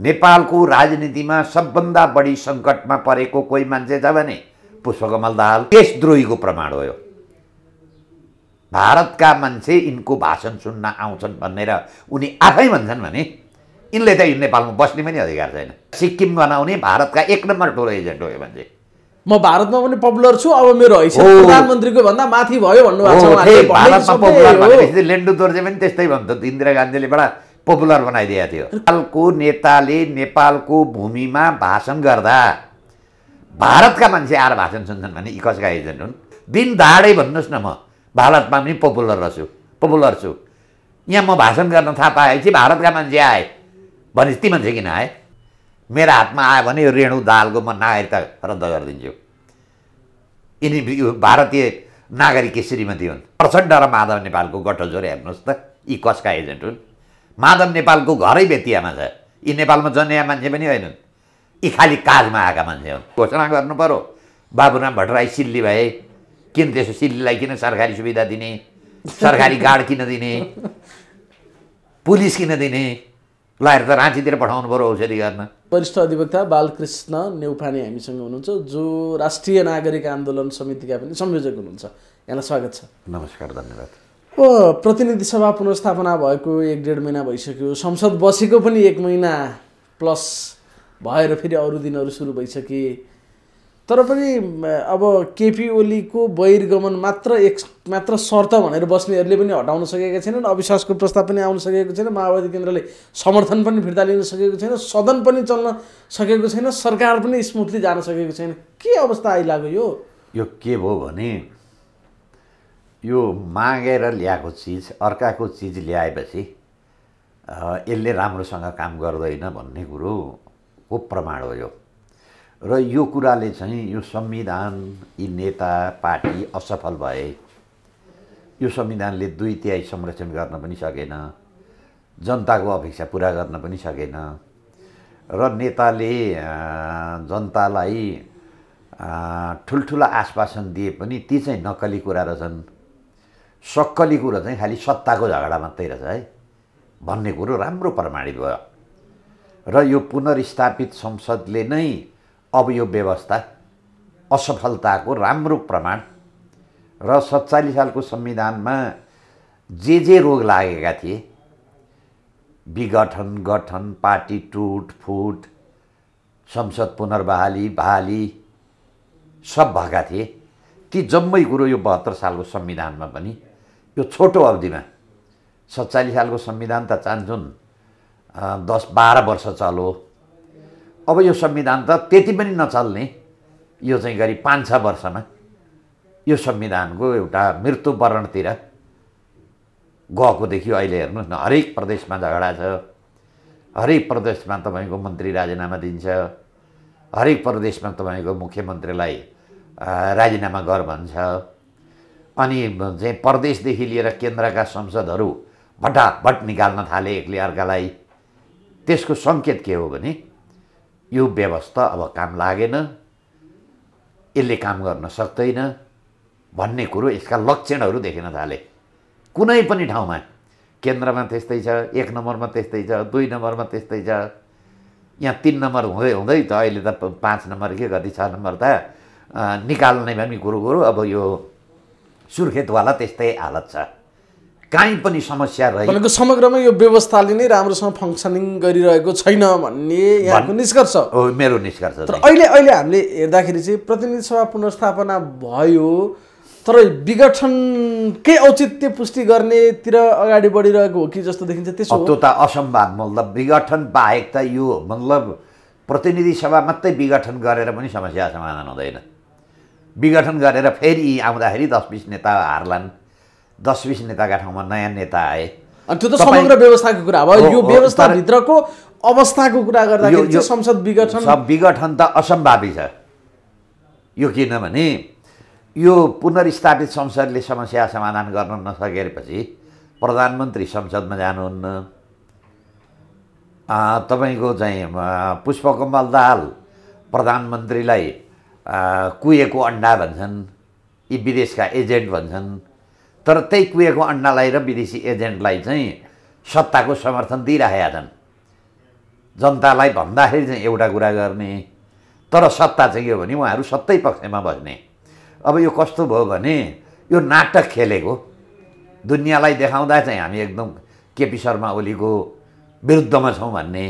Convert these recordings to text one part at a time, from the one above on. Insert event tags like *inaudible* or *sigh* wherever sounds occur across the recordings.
नेपालको राजनीतिमा सबभन्दा बढी सङ्कटमा परेको कोही मान्छे छ भने पुष्पकमल दाल देशद्रोहीको प्रमाण हो भारतका मान्छे यिनको भाषण सुन्न आउँछन् भनेर उनी आफै भन्छन् भने यिनले त नेपालमा बस्ने पनि अधिकार छैन सिक्किम बनाउने भारतका एक नम्बर ठुलो एजेन्ट हो यो म भारतमा पनि पपुलर छु अब मेरो प्रधानमन्त्रीको भन्दा माथि भयो भन्नुभएको छ भारतमा पपुलर भनेपछि लेन्डु दोर्जे पनि त्यस्तै भन्छ इन्दिरा गान्धीले बडा पपुलर बनाइदिएको थियो नेपालको नेताले नेपालको भूमिमा भाषण गर्दा भारतका मान्छे आएर भाषण सुन्छन् भने यी कसका एजेन्ट हुन् दिन दाडै भन्नुहोस् न म भारतमा पनि पपुलर रहेछु पपुलर छु यहाँ म भाषण गर्न थाहा पाएपछि भारतका मान्छे आए भने ती मान्छे किन आए मेरो हातमा आयो भने यो रेणु दालको म नागरिकता रद्द गरिदिन्छु यिनी यो भारतीय नागरिक श्रीमती हुन् प्रचण्ड र माधव नेपालको गठजोर हेर्नुहोस् त यी कसका एजेन्ट हुन् माधव नेपालको घरै बेतियामा छ यी नेपालमा जन्या मान्छे पनि होइनन् यी खालि काजमा आएका मान्छे हुन् घोषणा गर्नु पऱ्यो बाबुराम भट्टराई सिल्ली भए किन त्यसो सिल्लीलाई किन सरकारी सुविधा दिने सरकारी *laughs* गार्ड किन दिने पुलिस किन दिने लाएर त राँचीतिर पठाउनु पऱ्यो औषधि गर्न वरिष्ठ अधिवक्ता बालकृष्ण नेउपाने हामीसँग हुनुहुन्छ जो राष्ट्रिय नागरिक आन्दोलन समितिका पनि संयोजक हुनुहुन्छ यहाँलाई स्वागत छ नमस्कार धन्यवाद अब प्रतिनिधि सभा पुनर्स्थापना भएको एक डेढ महिना भइसक्यो संसद बसेको पनि एक महिना प्लस भएर फेरि अरू दिनहरू सुरु भइसके तर पनि अब केपी ओलीको बहिर्गमन मात्र एक मात्र शर्त भनेर बस्नेहरूले पनि हटाउन सकेका छैनन् अविश्वासको प्रस्ताव पनि आउन सकेको छैन माओवादी केन्द्रले समर्थन पनि फिर्ता लिन सकेको छैन सदन पनि चल्न सकेको छैन सरकार पनि स्मुथली जान सकेको छैन के अवस्था आइलाग्यो यो यो के भयो भने यो मागेर ल्याएको चिज अर्काको चिज ल्याएपछि यसले राम्रोसँग काम गर्दैन भन्ने कुरो हो प्रमाण हो यो र यो कुराले चाहिँ यो संविधान यी नेता पार्टी असफल भए यो संविधानले दुई तिहाई संरक्षण गर्न पनि सकेन जनताको अपेक्षा पुरा गर्न पनि सकेन र नेताले जनतालाई ठुल्ठुला आश्वासन दिए पनि ती चाहिँ नक्कली कुरा रहेछन् सक्कली कुरो चाहिँ खालि सत्ताको झगडा मात्रै रहेछ है भन्ने कुरो राम्रो प्रमाणित भयो र यो पुनर्स्थापित संसदले नै अब यो व्यवस्था असफलताको राम्रो प्रमाण र सत्तालिस सालको संविधानमा जे जे रोग लागेका थिए विघटन गठन पार्टी टुट फुट संसद पुनर्बहाली बहाली सब भएका थिए ती जम्मै कुरो यो बहत्तर सालको संविधानमा पनि यो छोटो अवधिमा सत्तालिस सालको संविधान त चाहन्छुन् दस बाह्र वर्ष चलो अब यो संविधान त त्यति पनि नचल्ने यो चाहिँ गरी पाँच छ वर्षमा यो संविधानको एउटा मृत्युवरणतिर देखियो अहिले हेर्नुहोस् न हरेक प्रदेशमा झगडा छ हरेक प्रदेशमा तपाईँको मन्त्री राजीनामा दिन्छ हरेक प्रदेशमा तपाईँको मुख्यमन्त्रीलाई राजीनामा गर भन्छ अनि चाहिँ प्रदेशदेखि लिएर केन्द्रका संसदहरू भटाभट निकाल्न थाले एकले अर्कालाई त्यसको सङ्केत के हो भने यो व्यवस्था अब काम लागेन यसले काम गर्न सक्दैन भन्ने कुरो यसका लक्षणहरू देखिन थाले कुनै पनि ठाउँमा केन्द्रमा त्यस्तै छ एक नम्बरमा त्यस्तै छ दुई नम्बरमा त्यस्तै छ यहाँ तिन नम्बर हुँदै हुँदै त अहिले त पाँच नम्बर के गर्दै छ नम्बर त निकाल्ने पनि कुरो कुरो अब यो सुर्खेतवाला त्यस्तै हालत छ काहीँ पनि समस्या रह्यो भनेको समग्रमा यो व्यवस्थाले नै राम्रोसँग फङ्सनिङ गरिरहेको छैन भन्ने यहाँको निष्कर्ष हो मेरो निष्कर्ष तर अहिले अहिले हामीले हेर्दाखेरि चाहिँ प्रतिनिधि सभा पुनर्स्थापना भयो तर विघटनकै औचित्य पुष्टि गर्नेतिर अगाडि बढिरहेको हो कि जस्तो देखिन्छ त्यसो त्यो त असम्भव मतलब विघटन बाहेक त यो मतलब प्रतिनिधि सभा मात्रै विघटन गरेर पनि समस्या समाधान हुँदैन विघटन गरेर फेरि आउँदाखेरि दस बिस नेता हार्लान् दस बिस नेताका ठाउँमा नयाँ नेता आए अनि त्यो त समग्र व्यवस्थाको कुरा भयो यो व्यवस्थाभित्रको अवस्थाको कुरा गर्दाखेरि संसद विघटन विघटन त असम्भावी छ यो किनभने यो पुनर्स्थापित संसदले समस्या समाधान गर्न नसकेपछि प्रधानमन्त्री संसदमा जानुहुन्न तपाईँको चाहिँ पुष्पकमल दाहाल प्रधानमन्त्रीलाई कुहिएको अन्डा भन्छन् यी विदेशका एजेन्ट भन्छन् तर त्यही कुहिएको अन्डालाई र विदेशी एजेन्टलाई चाहिँ सत्ताको समर्थन दिइराखेका छन् जनतालाई भन्दाखेरि चाहिँ एउटा कुरा गर्ने तर सत्ता चाहिँ के हो भने उहाँहरू सत्तै पक्षमा बस्ने अब यो कस्तो भयो भने यो नाटक खेलेको दुनियाँलाई देखाउँदा चाहिँ हामी एकदम केपी शर्मा ओलीको विरुद्धमा छौँ भन्ने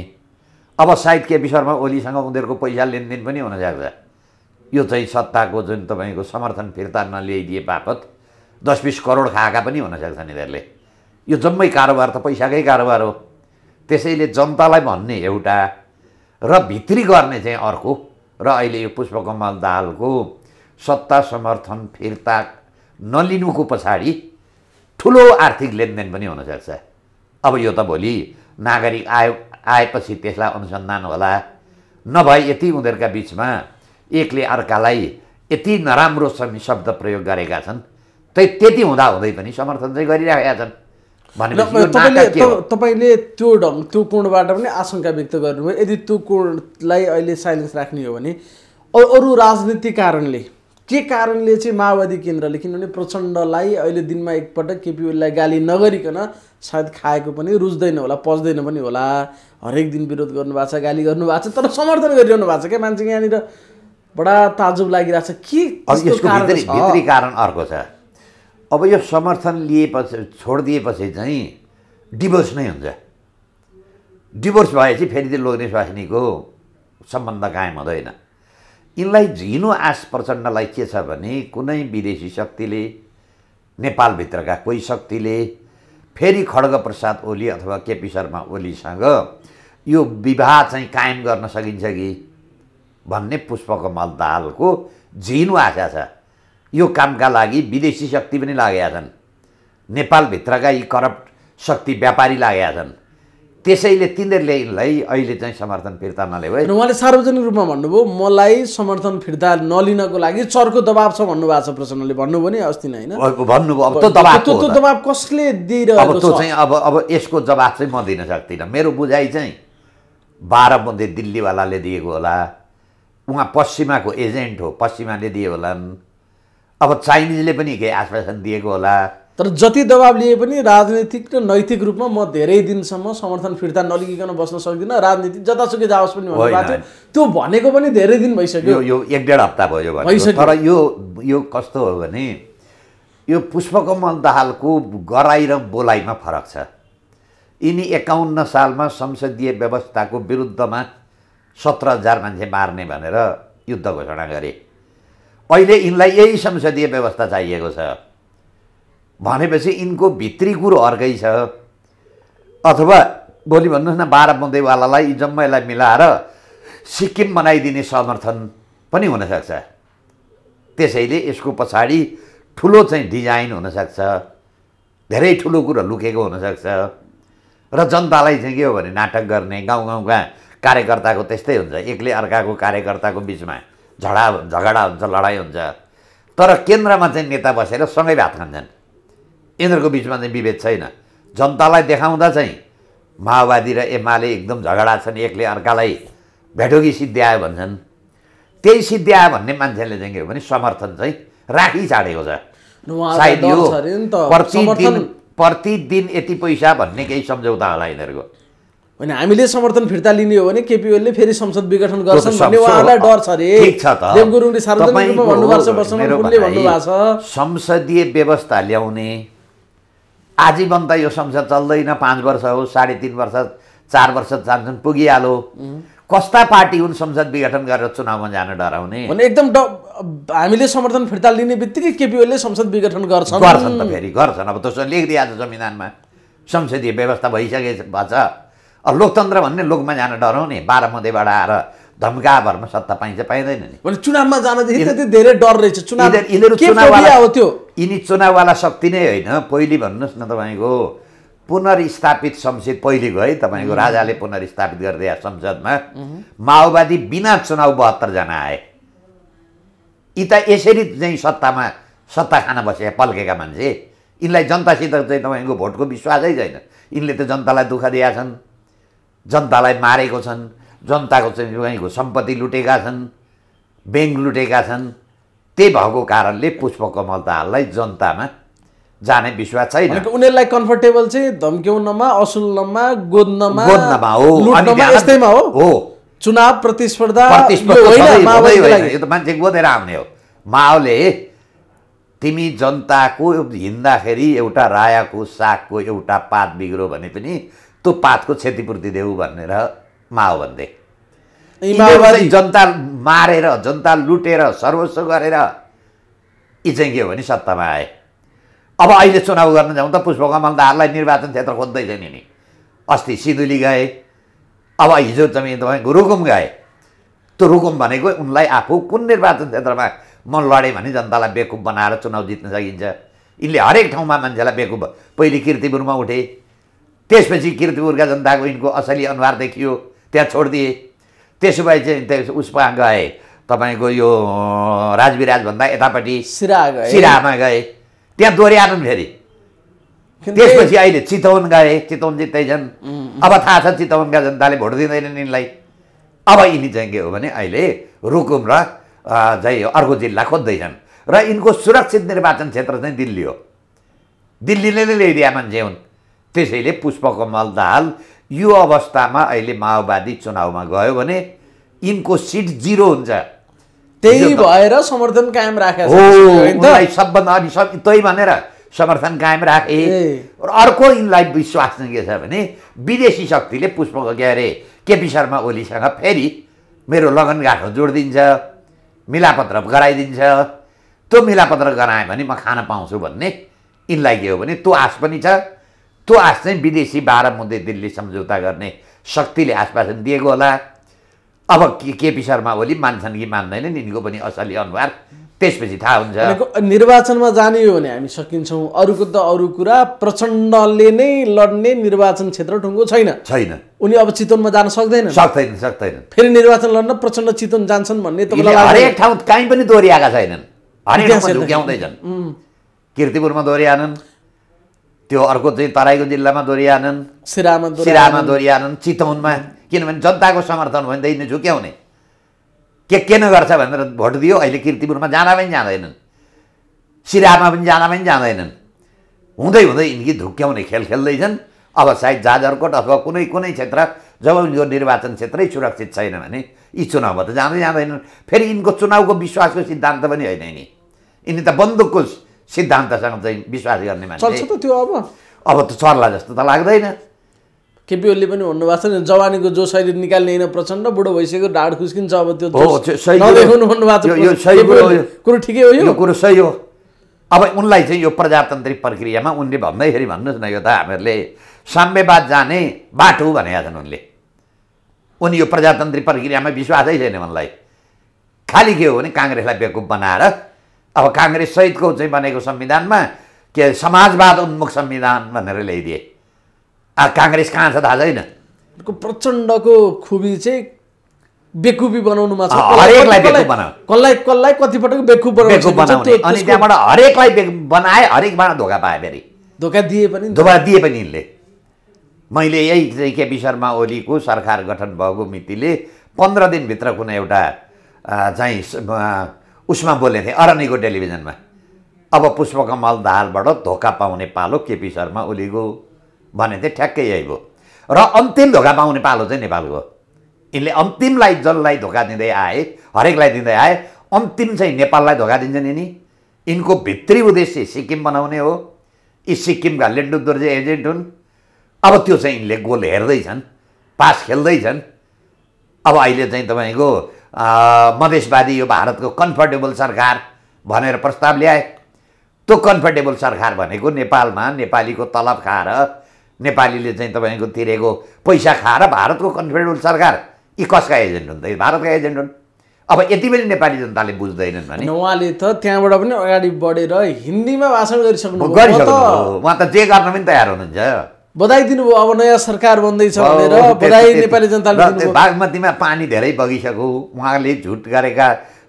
अब सायद केपी शर्मा ओलीसँग उनीहरूको पैसा लेनदेन पनि हुनसक्छ यो चाहिँ सत्ताको जुन तपाईँको समर्थन फिर्ता नल्याइदिए बापत दस बिस करोड खाएका पनि हुनसक्छन् यिनीहरूले यो जम्मै कारोबार त पैसाकै कारोबार हो त्यसैले जनतालाई भन्ने एउटा र भित्री गर्ने चाहिँ अर्को र अहिले यो पुष्पकमल दाहालको सत्ता समर्थन फिर्ता नलिनुको पछाडि ठुलो आर्थिक लेनदेन पनि हुनसक्छ अब यो त भोलि नागरिक आयो आएपछि त्यसलाई अनुसन्धान होला नभए यति उनीहरूका बिचमा एकले अर्कालाई यति नराम्रो शब्द प्रयोग गरेका छन् तै त्यति हुँदा हुँदै पनि समर्थन चाहिँ गरिरहेका छन् तपाईँले तपाईँले त्यो ढङ त्यो कोणबाट पनि आशंका व्यक्त गर्नुभयो यदि त्यो कोणलाई अहिले साइलेन्स राख्ने हो भने अरू राजनीतिक कारणले के कारणले चाहिँ माओवादी केन्द्रले किनभने प्रचण्डलाई अहिले दिनमा एकपटक केपी ओलीलाई गाली नगरिकन सायद खाएको पनि रुच्दैन होला पच्दैन पनि होला हरेक दिन विरोध गर्नुभएको छ गाली गर्नुभएको छ तर समर्थन गरिरहनु भएको छ क्या मान्छे यहाँनिर बडा ताजुब लागिरहेछ के यसको भित्री कारण अर्को छ अब यो समर्थन लिएपछि छोडिदिएपछि चाहिँ डिभोर्स नै हुन्छ डिभोर्स भएपछि फेरि त्यो लोग्ने स्वास्नीको सम्बन्ध कायम हुँदैन यिनलाई झिनो आश प्रचण्डलाई के छ भने कुनै विदेशी शक्तिले नेपालभित्रका कोही शक्तिले फेरि खड्ग प्रसाद ओली अथवा केपी शर्मा ओलीसँग यो विवाह चाहिँ कायम गर्न सकिन्छ कि भन्ने पुष्पकमल दाहालको झिन आशा छ यो कामका लागि विदेशी शक्ति पनि लागेका छन् नेपालभित्रका यी करप्ट शक्ति व्यापारी लागेका छन् त्यसैले तिनीहरूले यिनलाई अहिले चाहिँ समर्थन फिर्ता नल्यायो उहाँले सार्वजनिक रूपमा भन्नुभयो मलाई समर्थन फिर्ता नलिनको लागि चर्को दबाब छ भन्नुभएको छ प्रचण्डले भन्नुभयो नि अस्ति नै होइन भन्नुभयो अब त्यो दबाब कसले दिइरहेको त्यो चाहिँ अब अब यसको जवाब चाहिँ म दिन सक्दिनँ मेरो बुझाइ चाहिँ बाह्र मध्ये दिल्लीवालाले दिएको होला उहाँ पश्चिमाको एजेन्ट हो पश्चिमाले दिए होलान् अब चाइनिजले पनि केही आश्वासन दिएको होला तर जति दबाब लिए पनि राजनीतिक र नैतिक रूपमा म धेरै दिनसम्म समर्थन फिर्ता नलिकन बस्न सक्दिनँ राजनीति जतासुकै जाओस् पनि त्यो भनेको पनि धेरै दिन भइसक्यो यो एक डेढ हप्ता भयो तर यो यो कस्तो हो भने यो पुष्पकमल दाहालको गराई र बोलाइमा फरक छ यिनी एकाउन्न सालमा संसदीय व्यवस्थाको विरुद्धमा सत्र हजार मान्छे मार्ने भनेर युद्ध घोषणा गरे अहिले यिनलाई यही संसदीय व्यवस्था चाहिएको छ भनेपछि यिनको भित्री कुरो अर्कै छ अथवा भोलि भन्नुहोस् न बाह्र बुँदैवालालाई जम्मैलाई मिलाएर सिक्किम बनाइदिने समर्थन पनि हुनसक्छ त्यसैले यसको पछाडि ठुलो चाहिँ डिजाइन हुनसक्छ धेरै ठुलो कुरो लुकेको हुनसक्छ र जनतालाई चाहिँ के हो भने नाटक गर्ने गाउँ गाउँका कार्यकर्ताको त्यस्तै हुन्छ एकले अर्काको कार्यकर्ताको बिचमा झडा झगडा हुन्छ लडाइँ हुन्छ तर केन्द्रमा चाहिँ नेता बसेर सँगै भात खान्छन् यिनीहरूको बिचमा चाहिँ विभेद छैन जनतालाई देखाउँदा चाहिँ माओवादी र एमाले एकदम झगडा छन् एकले अर्कालाई भेटोगी सिद्ध्यायो भन्छन् त्यही सिद्ध्यायो भन्ने मान्छेले चाहिँ के भने समर्थन चाहिँ राखी चाडेको छ सायद यो प्रतिदिन प्रतिदिन यति पैसा भन्ने केही सम्झौता होला यिनीहरूको भने हामीले समर्थन फिर्ता लिने हो भने केपिओलले फेरि संसद विघटन गर्छन् भन्ने उहाँलाई डर छ अरे देव गुरुङले सार्वजनिक रूपमा वर्षमा भन्नुभएको छ संसदीय व्यवस्था ल्याउने आजीवन त यो संसद चल्दैन पाँच वर्ष हो साढे तिन वर्ष चार वर्ष जान्छन् पुगिहालो कस्ता पार्टी हुन् संसद विघटन गरेर चुनावमा जान डराउने भने एकदम हामीले समर्थन फिर्ता लिने बित्तिकै केपिओले संसद विघटन गर्छन् गर्छन् त फेरि गर्छन् अब त्यसो लेखिदिइहाल्छ संविधानमा संसदीय व्यवस्था भइसके छ अब लोकतन्त्र भन्ने लोकमा जान डराउने बाह्र मध्येबाट आएर धम्का भरमा सत्ता पाइन्छ पाइँदैन नि भने चुनावमा जानदेखि धेरै डर रहेछ चुनाव यिनीहरू चुनाववाला त्यो यिनी चुनाववाला शक्ति नै होइन पहिले भन्नुहोस् न तपाईँको पुनर्स्थापित संसद पहिले है तपाईँको राजाले पुनर्स्थापित गरिदिए संसदमा माओवादी बिना चुनाव बहत्तरजना आए यी त यसरी चाहिँ सत्तामा सत्ता खान बसे पल्केका मान्छे यिनलाई जनतासित चाहिँ तपाईँको भोटको विश्वासै छैन यिनले त जनतालाई दुःख दिएका छन् जनतालाई मारेको छन् जनताको चाहिँ सम्पत्ति लुटेका छन् ब्याङ्क लुटेका छन् त्यही भएको कारणले पुष्प कमल दाहाललाई जनतामा जाने विश्वास छैन उनीहरूलाई कम्फर्टेबल चाहिँ धम्क्याउनमा असुल्नमा गोद्नमा गोद्नमा हो हो चुनाव प्रतिस्पर्धा यो त मान्छे गोदेर आउने हो माओले तिमी जनताको हिँड्दाखेरि एउटा रायाको सागको एउटा पात बिग्रो भने पनि त्यो पातको क्षतिपूर्ति देऊ भनेर माओ भन्दे माओवादी जनता मारेर जनता लुटेर सर्वस्व गरेर यी चाहिँ के हो भने सत्तामा आए अब अहिले चुनाव गर्न जाउँ त पुष्पकमल दाहाललाई निर्वाचन क्षेत्र खोज्दैछ नि अस्ति सिधुली गए अब हिजो चाहिँ तपाईँको रुकुम गए त्यो रुकुम भनेको उनलाई आफू कुन निर्वाचन क्षेत्रमा म लडेँ भने जनतालाई बेकुप बनाएर चुनाव जित्न सकिन्छ यिनले हरेक ठाउँमा मान्छेलाई बेकुप पहिले किर्तिपुरमा उठे त्यसपछि किर्तिपुरका जनताको यिनको असली अनुहार देखियो त्यहाँ छोडिदिए त्यसो भए चाहिँ त्यस उसमा गए तपाईँको यो राजविराजभन्दा यतापट्टि सिरा गए सिरामा गए त्यहाँ दोहोऱ्याएनन् फेरि त्यसपछि अहिले चितवन गए चितवन जित्दैछन् अब थाहा छ चितवनका जनताले भोट दिँदैनन् यिनलाई अब यिनी चाहिँ के हो भने अहिले रुकुम र चाहिँ अर्को जिल्ला खोज्दैछन् र यिनको सुरक्षित निर्वाचन क्षेत्र चाहिँ दिल्ली हो दिल्लीले नै ल्याइदिए मान्छे हुन् त्यसैले पुष्पकमल दाहाल यो अवस्थामा अहिले माओवादी चुनावमा गयो भने यिनको सिट जिरो हुन्छ त्यही भएर समर्थन कायम राखे हो सबभन्दा अनि सब त्यही भनेर समर्थन कायम राखे र अर्को यिनलाई विश्वास चाहिँ के छ भने विदेशी शक्तिले पुष्पको के अरे केपी शर्मा ओलीसँग फेरि मेरो लगनगाठो जोडिदिन्छ मिलापत्र गराइदिन्छ त्यो मिलापत्र गरायो भने म खान पाउँछु भन्ने यिनलाई के हो भने त्यो आश पनि छ त्यो आश चाहिँ विदेशी बाह्र मुद्दे दिल्ली सम्झौता गर्ने शक्तिले आश्वासन दिएको होला अब के केपी शर्मा ओली मान्छन् कि मान्दैनन् यिनको पनि असली अनुहार त्यसपछि थाहा हुन्छ निर्वाचनमा जाने हो भने हामी सकिन्छौँ अरूको त अरू कुरा प्रचण्डले नै लड्ने निर्वाचन क्षेत्र ठुङ्गो छैन छैन उनी अब चितवनमा जान सक्दैन सक्दैन सक्दैनन् फेरि निर्वाचन लड्न प्रचण्ड चितवन जान्छन् भन्ने हरेक ठाउँ कहीँ पनि दोहोऱ्याएका छैनन् हरेक ठाउँमा झुक्याउँदैछन् किर्तिपुरमा दोहोऱ्याएनन् त्यो अर्को चाहिँ तराईको जिल्लामा दोहोऱ्याएनन् सिरामा सिरामा दोहोऱ्याएनन् चितौनमा किनभने जनताको समर्थन भयो भने झुक्याउने के के गर्छ भनेर भोट दियो अहिले किर्तिपुरमा जान पनि जाँदैनन् सिरामा पनि जान पनि जाँदैनन् हुँदै हुँदै यिनकी धुक्क्याउने खेल खेल्दैछन् अब सायद जाजरकोट अथवा कुनै कुनै क्षेत्र जब यो निर्वाचन क्षेत्रै सुरक्षित छैन भने यी चुनावमा त जाँदै जाँदैनन् फेरि यिनको चुनावको विश्वासको सिद्धान्त पनि होइन नि यिनी त बन्दुकको सिद्धान्तसँग चाहिँ विश्वास गर्ने मान्छे चल्छ त त्यो अब अब त चर्ला जस्तो त लाग्दैन केपी ओलीले पनि भन्नुभएको छ नि जवानीको जो शैली निकाल्ने होइन प्रचण्ड बुढो भइसक्यो ढाड खुस्किन्छ अब त्यो कुरो ठिकै हो यो कुरो सही हो अब उनलाई चाहिँ यो प्रजातान्त्रिक प्रक्रियामा उनले भन्दैखेरि भन्नुहोस् न यो त हामीहरूले साम्यवाद जाने बाटो भनेका छन् उनले उनी यो प्रजातान्त्रिक प्रक्रियामा विश्वासै छैन उनलाई खालि के हो भने काङ्ग्रेसलाई बेकुप बनाएर अब सहितको चाहिँ बनेको संविधानमा के समाजवाद उन्मुख संविधान भनेर ल्याइदिए आ काङ्ग्रेस कहाँ छ थाहा छैन प्रचण्डको खुबी चाहिँ बेकुबी बनाउनुमा छ हरेकलाई बेकुब बनाऊ कसलाई कसलाई कतिपटक बेकुब बनाउने अनि त्यहाँबाट हरेकलाई बनाए हरेकबाट धोका पाए फेरि धोका दिए पनि धोका दिए पनि यिनले मैले यही केपी शर्मा ओलीको सरकार गठन भएको मितिले पन्ध्र दिनभित्र कुनै एउटा चाहिँ उसमा बोले थिएँ अरनीको टेलिभिजनमा अब पुष्पकमल दाहालबाट धोका पाउने पालो केपी शर्मा ओलीको भने थिएँ ठ्याक्कै यही भयो र अन्तिम धोका पाउने पालो चाहिँ नेपालको यिनले अन्तिमलाई जसलाई धोका दिँदै आए हरेकलाई दिँदै आए अन्तिम चाहिँ नेपाललाई धोका दिन्छन् यिनी यिनको भित्री उद्देश्य सिक्किम बनाउने हो यी सिक्किमका लेन्डु दोर्जे एजेन्ट हुन् अब त्यो चाहिँ यिनले गोल हेर्दैछन् पास खेल्दैछन् अब अहिले चाहिँ तपाईँको मधेसवादी यो भारतको कम्फर्टेबल सरकार भनेर प्रस्ताव ल्याए त्यो कम्फर्टेबल सरकार भनेको नेपालमा नेपालीको तलब खाएर नेपालीले चाहिँ तपाईँको तिरेको पैसा खाएर भारतको कन्फर्टेबल सरकार यी कसका एजेन्ट हुन् त भारतका एजेन्ट हुन् अब यति पनि नेपाली जनताले बुझ्दैनन् भने उहाँले त त्यहाँबाट पनि अगाडि बढेर हिन्दीमा भाषण गरिसक्नु गरिसक्नु उहाँ त जे गर्न पनि तयार हुनुहुन्छ बधाई दिनुभयो अब नयाँ सरकार बन्दैछ भनेर बधाई नेपाली जनताले बागमतीमा पानी धेरै बगिसक्यो उहाँले झुट गरेका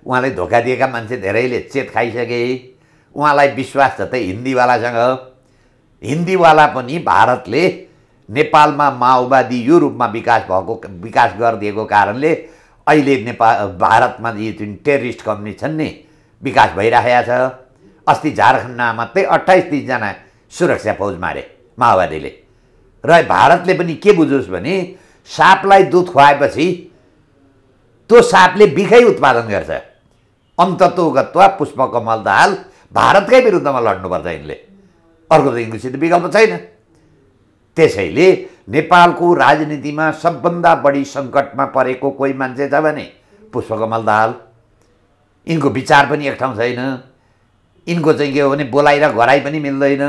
उहाँले धोका दिएका मान्छे धेरैले चेत खाइसके उहाँलाई विश्वास छ त हिन्दीवालासँग हिन्दीवाला पनि भारतले नेपालमा माओवादी यो रूपमा विकास भएको विकास गरिदिएको कारणले अहिले नेपाल भारतमा जुन टेरिस्ट कम्युनिस्ट छन् नि विकास भइराखेका छ अस्ति झारखण्डमा मात्रै अट्ठाइस तिसजना सुरक्षा फौज मारे माओवादीले र भारतले पनि के बुझोस् भने सापलाई दुध खुवाएपछि त्यो सापले बिखै उत्पादन गर्छ अन्तत्वगत्वा पुष्पकमल दाल भारतकै विरुद्धमा लड्नुपर्छ यिनले अर्को त यिनको विकल्प छैन त्यसैले नेपालको राजनीतिमा सबभन्दा बढी सङ्कटमा परेको कोही मान्छे छ भने पुष्पकमल दाल यिनको विचार पनि एक ठाउँ छैन यिनको चाहिँ के हो भने बोलाइ र घराइ पनि मिल्दैन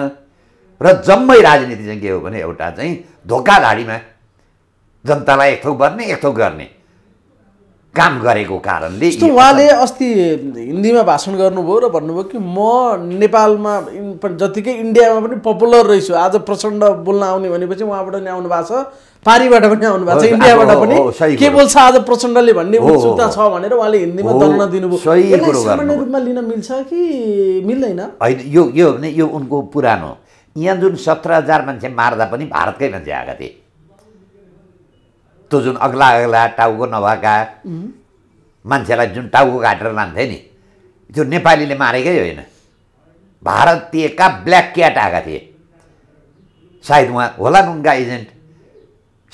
र जम्मै राजनीति चाहिँ के हो भने एउटा चाहिँ धोकाधाडीमा जनतालाई एक थोक गर्ने एक थोक गर्ने काम गरेको कारणले उहाँले अस्ति हिन्दीमा भाषण गर्नुभयो र भन्नुभयो कि म नेपालमा जतिकै इन्डियामा पनि पपुलर रहेछु आज प्रचण्ड बोल्न आउने भनेपछि उहाँबाट नि आउनु भएको छ पारीबाट पनि आउनु भएको छ इन्डियाबाट पनि के बोल्छ आज प्रचण्डले भन्ने उत्सुकता छ भनेर उहाँले हिन्दीमा दल्न दिनुभयो सामान्य रूपमा लिन मिल्छ कि मिल्दैन होइन यो यो यो उनको पुरानो यहाँ जुन सत्र हजार मान्छे मार्दा पनि भारतकै मान्छे आएका थिए त्यो जुन अग्ला अग्ला टाउको नभएका मान्छेलाई जुन टाउको काटेर लान्थे नि त्यो नेपालीले मारेकै होइन भारतीयका ब्ल्याक क्याट आएका थिए सायद उहाँ होला उनका एजेन्ट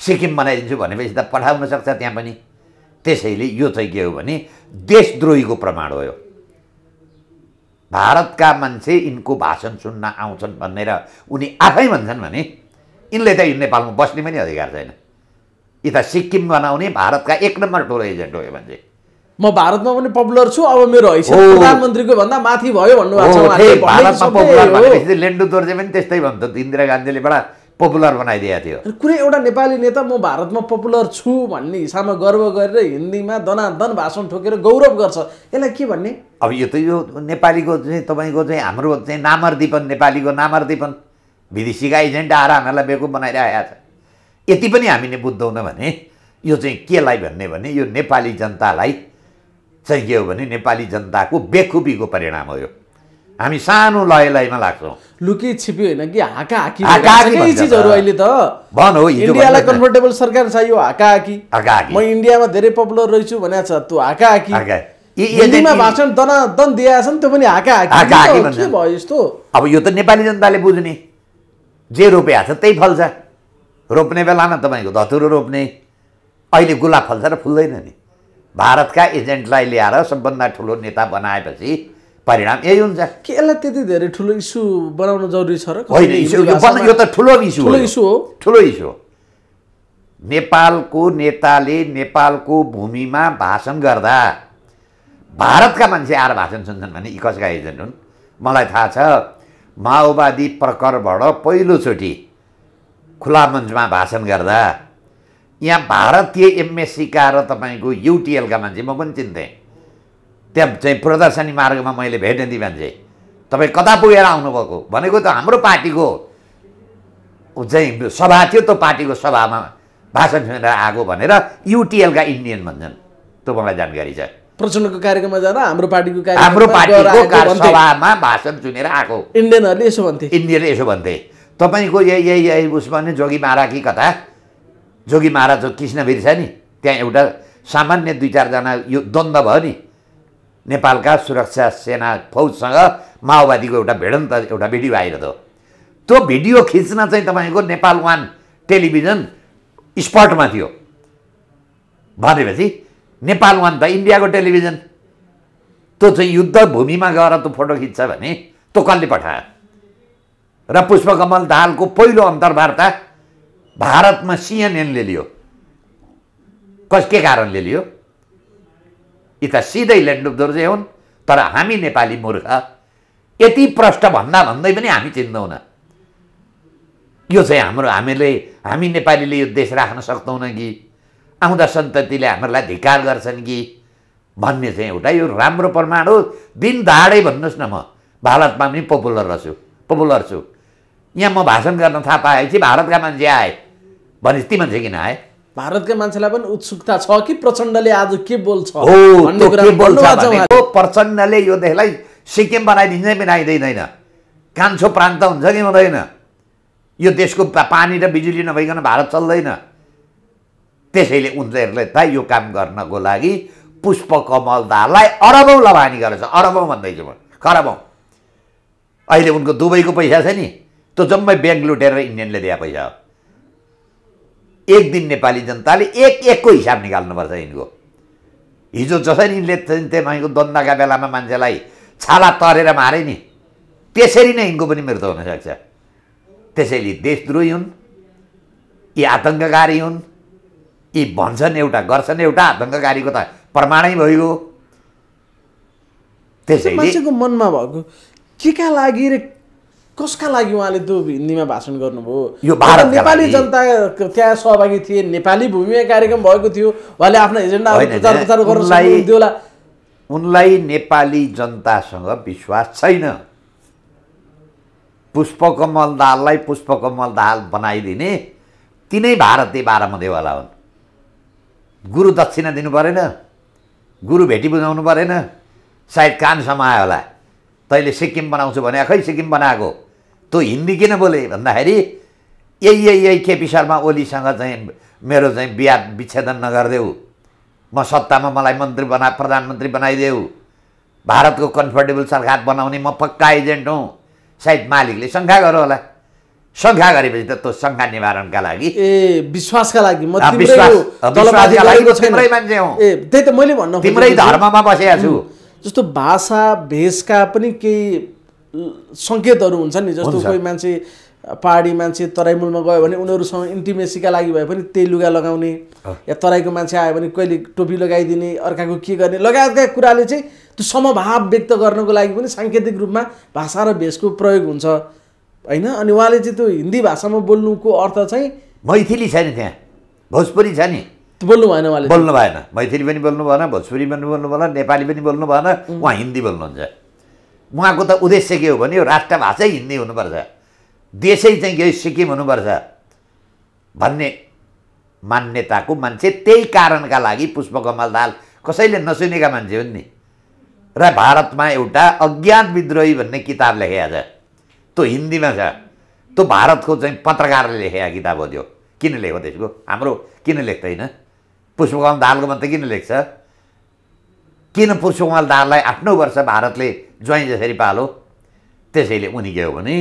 सिक्किम बनाइदिन्छु भनेपछि त पठाउन सक्छ त्यहाँ पनि त्यसैले यो चाहिँ के हो भने देशद्रोहीको प्रमाण हो यो भारतका मान्छे यिनको भाषण सुन्न आउँछन् भनेर उनी आफै भन्छन् भने यिनले त नेपालमा बस्ने पनि अधिकार छैन यता सिक्किम बनाउने भारतका एक नम्बर ठुलो एजेन्ट हो यो मान्छे म भारतमा पनि पपुलर छु अब मेरो प्रधानमन्त्रीको भन्दा माथि भयो भन्नुभएको छ लेन्डु दोर्जे पनि त्यस्तै भन्छ इन्दिरा गान्धीले बडा पपुलर बनाइदिएको थियो कुनै एउटा नेपाली नेता म भारतमा पपुलर छु भन्ने हिसाबमा गर्व गरेर हिन्दीमा दनादन भाषण ठोकेर गौरव गर्छ यसलाई के भन्ने अब यो त यो नेपालीको चाहिँ तपाईँको चाहिँ हाम्रो चाहिँ नामर्दीपन नेपालीको नामर्दीपन विदेशीका एजेन्ट आएर हामीलाई बेकुब बनाइरहेको छ यति पनि हामीले बुझ्दैनौँ भने यो चाहिँ केलाई भन्ने भने यो नेपाली जनतालाई चाहिँ के हो भने नेपाली जनताको बेखुबीको परिणाम हो यो हामी सानो लय लयमा लाग्छौँ लुकी छिपी होइन कि हाका हाकी चिजहरू अहिले त भन हो इन्डियालाई सरकार चाहियो हाका हाकी म इन्डियामा धेरै पपुलर रहेछु भने छ त्यो हाका हाकी हिन्दीमा भाषण दन दन त्यो पनि हाका हाकी के भयो यस्तो अब यो त नेपाली जनताले बुझ्ने जे रोपेको छ त्यही फल्छ रोप्ने बेलामा तपाईँको धतुरो रोप्ने अहिले गुलाब फल्छ र फुल्दैन नि भारतका एजेन्टलाई ल्याएर सबभन्दा ठुलो नेता बनाएपछि परिणाम यही हुन्छ के यसलाई त्यति धेरै ठुलो इस्यु बनाउनु जरुरी छ र होइन यो त ठुलो इस्यु ठुलो इस्यु हो ठुलो इस्यु हो नेपालको नेताले नेपालको भूमिमा भाषण गर्दा भारतका मान्छे आएर भाषण सुन्छन् भने इकसका एजेन्ट हुन् मलाई थाहा छ माओवादी प्रकरबाट पहिलोचोटि खुला मञ्चमा भाषण गर्दा यहाँ भारतीय एमएससीका र तपाईँको युटिएलका मान्छे म पनि चिन्थेँ त्यहाँ चाहिँ प्रदर्शनी मार्गमा मैले भेटेँ ती मान्छे तपाईँ कता पुगेर आउनुभएको भनेको त हाम्रो पार्टीको चाहिँ सभा थियो त्यो पार्टीको सभामा भाषण सुनेर आएको भनेर युटिएलका इन्डियन भन्छन् त्यो मलाई जानकारी छ प्रचण्डको कार्यक्रममा जाँदा हाम्रो पार्टीको हाम्रो पार्टीको सभामा भाषण सुनेर आएको इन्डियनहरूले यसो भन्थे इन्डियनले यसो भन्थे तपाईँको यही यही यही उसमा नै जोगी कि कथा जोगी महाराज कृष्णवीर छ नि त्यहाँ एउटा सामान्य दुई चारजना यो द्वन्द्व भयो नि नेपालका सुरक्षा सेना फौजसँग माओवादीको एउटा भिडन्त एउटा भिडियो आइरहेको त्यो भिडियो खिच्न चाहिँ तपाईँको नेपाल वान टेलिभिजन स्पटमा थियो भनेपछि नेपाल वान त इन्डियाको टेलिभिजन त्यो चाहिँ युद्ध भूमिमा गएर त्यो फोटो खिच्छ भने त्यो कसले पठायो र पुष्पकमल दालको पहिलो अन्तर्वार्ता भारतमा सिएनएनले लियो कस के कारणले लियो यता सिधै ल्यान्डुप दोर्जे हुन् तर हामी नेपाली मूर्ख यति प्रष्ट भन्दा भन्दै पनि हामी चिन्दौन यो चाहिँ हाम्रो हामीले हामी नेपालीले यो देश राख्न सक्दैनौँ कि आउँदा सन्ततिले हामीहरूलाई धिकार गर्छन् कि भन्ने चाहिँ एउटा यो राम्रो प्रमाण हो दिन धाडै भन्नुहोस् न म भारतमा पनि पपुलर रहेछु पपुलर छु यहाँ म भाषण गर्न थाहा पाएपछि भारतका मान्छे आए भनेपछि ती मान्छे किन आएँ भारतका मान्छेलाई पनि उत्सुकता छ कि प्रचण्डले आज के बोल्छ प्रचण्डले यो देशलाई सिक्किम बनाइदिन्छ बनाइदिँदैन कान्छो प्रान्त हुन्छ कि हुँदैन यो देशको पानी र बिजुली नभइकन भारत चल्दैन त्यसैले उनीहरूले त यो काम गर्नको लागि पुष्प कमल दाललाई अरबौँ लभानी गरेछ अरबौँ भन्दैछु म खरबौँ अहिले उनको दुबईको पैसा छ नि त्यो जम्मै ब्याङ्क लुटेर इन्डियनले दिएको पैसा हो एक दिन नेपाली जनताले एक एकको हिसाब निकाल्नुपर्छ यिनको हिजो जसरी यिनले तपाईँको द्वन्द्वका बेलामा मान्छेलाई छाला तरेर मारे नि त्यसरी नै यिनको पनि मृत्यु हुनसक्छ त्यसैले देशद्रोही हुन् यी आतङ्ककारी हुन् यी भन्छन् एउटा गर्छन् एउटा आतङ्ककारीको त प्रमाणै भइगयो त्यसैले मान्छेको मनमा भएको के का लागि र कसका लागि उहाँले त्यो हिन्दीमा भाषण गर्नुभयो यो भारत नेपाली जनता त्यहाँ सहभागी थिए नेपाली भूमिमा कार्यक्रम भएको थियो उहाँले आफ्नो एजेन्डा प्रचार प्रचार गर्न सक्नुहुन्थ्यो होला उनलाई नेपाली जनतासँग विश्वास छैन पुष्पकमल दाललाई पुष्पकमल दाल बनाइदिने तिनै भारतीय बाह्र देवाला हुन् गुरु दक्षिणा दिनु परेन गुरु भेटी बुझाउनु परेन सायद कान आयो होला तैँले सिक्किम बनाउँछु भने खै सिक्किम बनाएको तँ हिन्दी किन बोले भन्दाखेरि यही यही यही केपी शर्मा ओलीसँग चाहिँ मेरो चाहिँ बिहा विच्छेदन नगरिदेऊ म सत्तामा मलाई मन्त्री बना प्रधानमन्त्री बनाइदेऊ भारतको कम्फर्टेबल सरकार बनाउने म पक्का एजेन्ट हुँ सायद मालिकले शङ्का गर होला शङ्का गरेपछि त त्यो शङ्का निवारणका लागि ए विश्वासका लागि म तिम्रै मान्छे हो त्यही त मैले भन्नु तिम्रै धर्ममा बसेको छु जस्तो भाषा भेषका पनि केही सङ्केतहरू हुन्छन् नि जस्तो कोही मान्छे पहाडी मान्छे तराई मूलमा गयो भने उनीहरूसँग इन्टिमेसीका लागि भए पनि त्यही लुगा लगाउने या तराईको मान्छे आयो भने कहिले टोपी लगाइदिने अर्काको के गर्ने लगायतका कुराले चाहिँ त्यो समभाव व्यक्त गर्नको लागि पनि साङ्केतिक रूपमा भाषा र भेषको प्रयोग हुन्छ होइन अनि उहाँले चाहिँ त्यो हिन्दी भाषामा बोल्नुको अर्थ चाहिँ मैथिली छ नि त्यहाँ भोजपुरी छ नि बोल्नु भएन उहाँले बोल्नु भएन मैथिली पनि बोल्नु भएन भोजपुरी पनि बोल्नु भएन नेपाली पनि बोल्नु भएन उहाँ हिन्दी बोल्नुहुन्छ उहाँको त उद्देश्य के हो भने यो राष्ट्रभाषै हिन्दी हुनुपर्छ देशै चाहिँ के सिक्किम हुनुपर्छ भन्ने मान्यताको मान्छे त्यही कारणका लागि पुष्पकमल दाल कसैले नसुनेका मान्छे हुन् नि र भारतमा एउटा अज्ञात विद्रोही भन्ने किताब लेखेका छ त्यो हिन्दीमा छ त्यो भारतको चाहिँ पत्रकारले लेखेका किताब हो त्यो किन लेख्यो त्यसको हाम्रो किन लेख्दैन पुष्पकमल दालको मात्रै किन लेख्छ किन पुष्पकमल दाहाललाई आठ नौ वर्ष भारतले ज्वाइँ जसरी पालो त्यसैले उनी के हो भने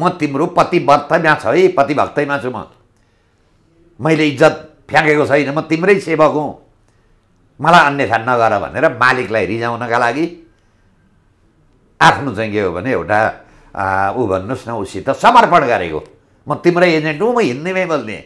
म तिम्रो पतिबद्धमा छ है पतिभक्तैमा छु म मैले इज्जत फ्याँकेको छैन म तिम्रै सेवक हुँ मलाई अन्यथा नगर भनेर मालिकलाई रिजाउनका लागि आफ्नो चाहिँ के हो भने एउटा ऊ भन्नुहोस् न उसित समर्पण गरेको म तिम्रै एजेन्ट हुँ म हिन्दीमै बोल्ने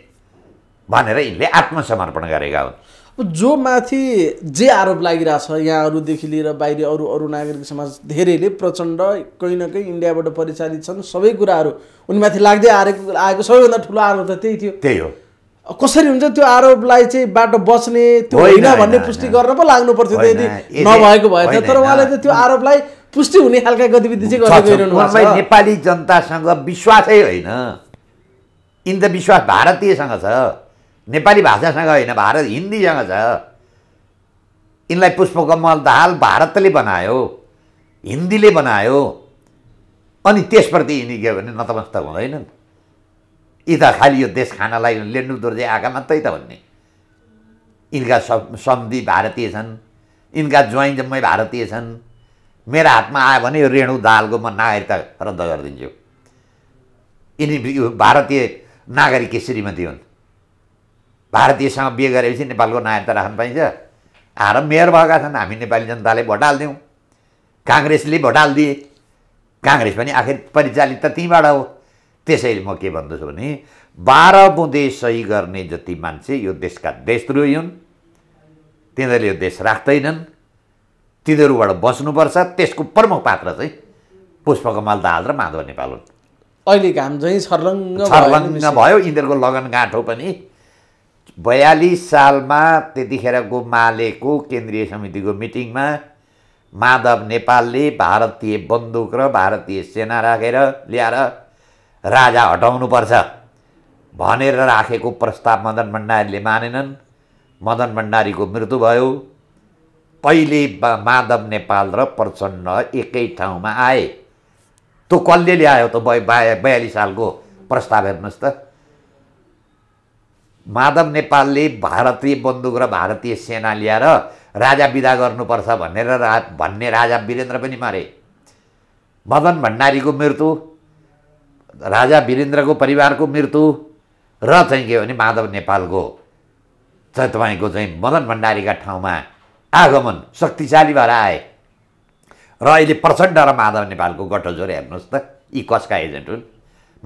भनेर यिनले आत्मसमर्पण गरेका हुन् जो माथि जे आरोप लागिरहेछ यहाँहरूदेखि लिएर बाहिर अरू अरू नागरिक समाज धेरैले प्रचण्ड कहीँ न कहीँ इन्डियाबाट परिचालित छन् सबै कुराहरू उनीमाथि लाग्दै आएको आएको सबैभन्दा ठुलो आरोप त त्यही थियो त्यही हो कसरी हुन्छ त्यो आरोपलाई चाहिँ बाटो बच्ने त्यो होइन भन्ने पुष्टि गर्न पो लाग्नु पर्थ्यो यदि नभएको भए त तर उहाँले त त्यो आरोपलाई पुष्टि हुने खालका गतिविधि चाहिँ नेपाली जनतासँग विश्वासै होइन यिनी त विश्वास भारतीयसँग छ नेपाली भाषासँग होइन भारत हिन्दीसँग छ यिनलाई पुष्पकमल दाहाल भारतले बनायो हिन्दीले बनायो अनि त्यसप्रति यिनी गयो भने नतमस्तक हुँदैनन् यी त खालि यो देश खानलाई लेन्डु दोर्जे आएका मात्रै त भन्ने यिनका सन्धि भारतीय छन् यिनका ज्वाइँ जम्मै भारतीय छन् मेरो हातमा आयो भने यो रेणु दालको म नागरिकता रद्द गरिदिन्छु यिनी भारतीय नागरिक श्रीमती हुन् भारतीयसँग बिहे गरेपछि नेपालको नायता राख्न पाइन्छ आएर मेयर भएका छन् हामी नेपाली जनताले भोट हालिदिउँ काङ्ग्रेसले भोट हालिदिए काङ्ग्रेस पनि आखिर परिचालित त त्यहीँबाट हो त्यसैले म के भन्दछु भने बाह्र बुँदे सही गर्ने जति मान्छे यो देशका देशद्रोही हुन् तिनीहरूले यो देश राख्दैनन् तिनीहरूबाट बस्नुपर्छ त्यसको प्रमुख पात्र चाहिँ पुष्पकमल दाहाल र माधव नेपाल हुन् अहिले घाम चाहिँ सर्लङ्ग भयो यिनीहरूको लगन गाँठो पनि बयालिस सालमा त्यतिखेर मालेको केन्द्रीय समितिको मिटिङमा माधव नेपालले भारतीय बन्दुक र भारतीय सेना राखेर ल्याएर राजा हटाउनुपर्छ भनेर राखेको प्रस्ताव मदन भण्डारीले मानेनन् मदन भण्डारीको मृत्यु भयो पहिले माधव नेपाल र प्रचण्ड एकै ठाउँमा आए त्यो कसले ल्यायो त बयालिस सालको प्रस्ताव हेर्नुहोस् त माधव नेपालले भारतीय बन्दुक र भारतीय सेना ल्याएर राजा विदा गर्नुपर्छ भनेर रा भन्ने राजा वीरेन्द्र पनि मारे मदन भण्डारीको मृत्यु राजा वीरेन्द्रको परिवारको मृत्यु र चाहिँ के भने माधव नेपालको चाहिँ तपाईँको चाहिँ मदन भण्डारीका ठाउँमा आगमन शक्तिशाली भएर आए र अहिले प्रचण्ड र माधव नेपालको गठजोड हेर्नुहोस् त यी कसका एजेन्ट हुन्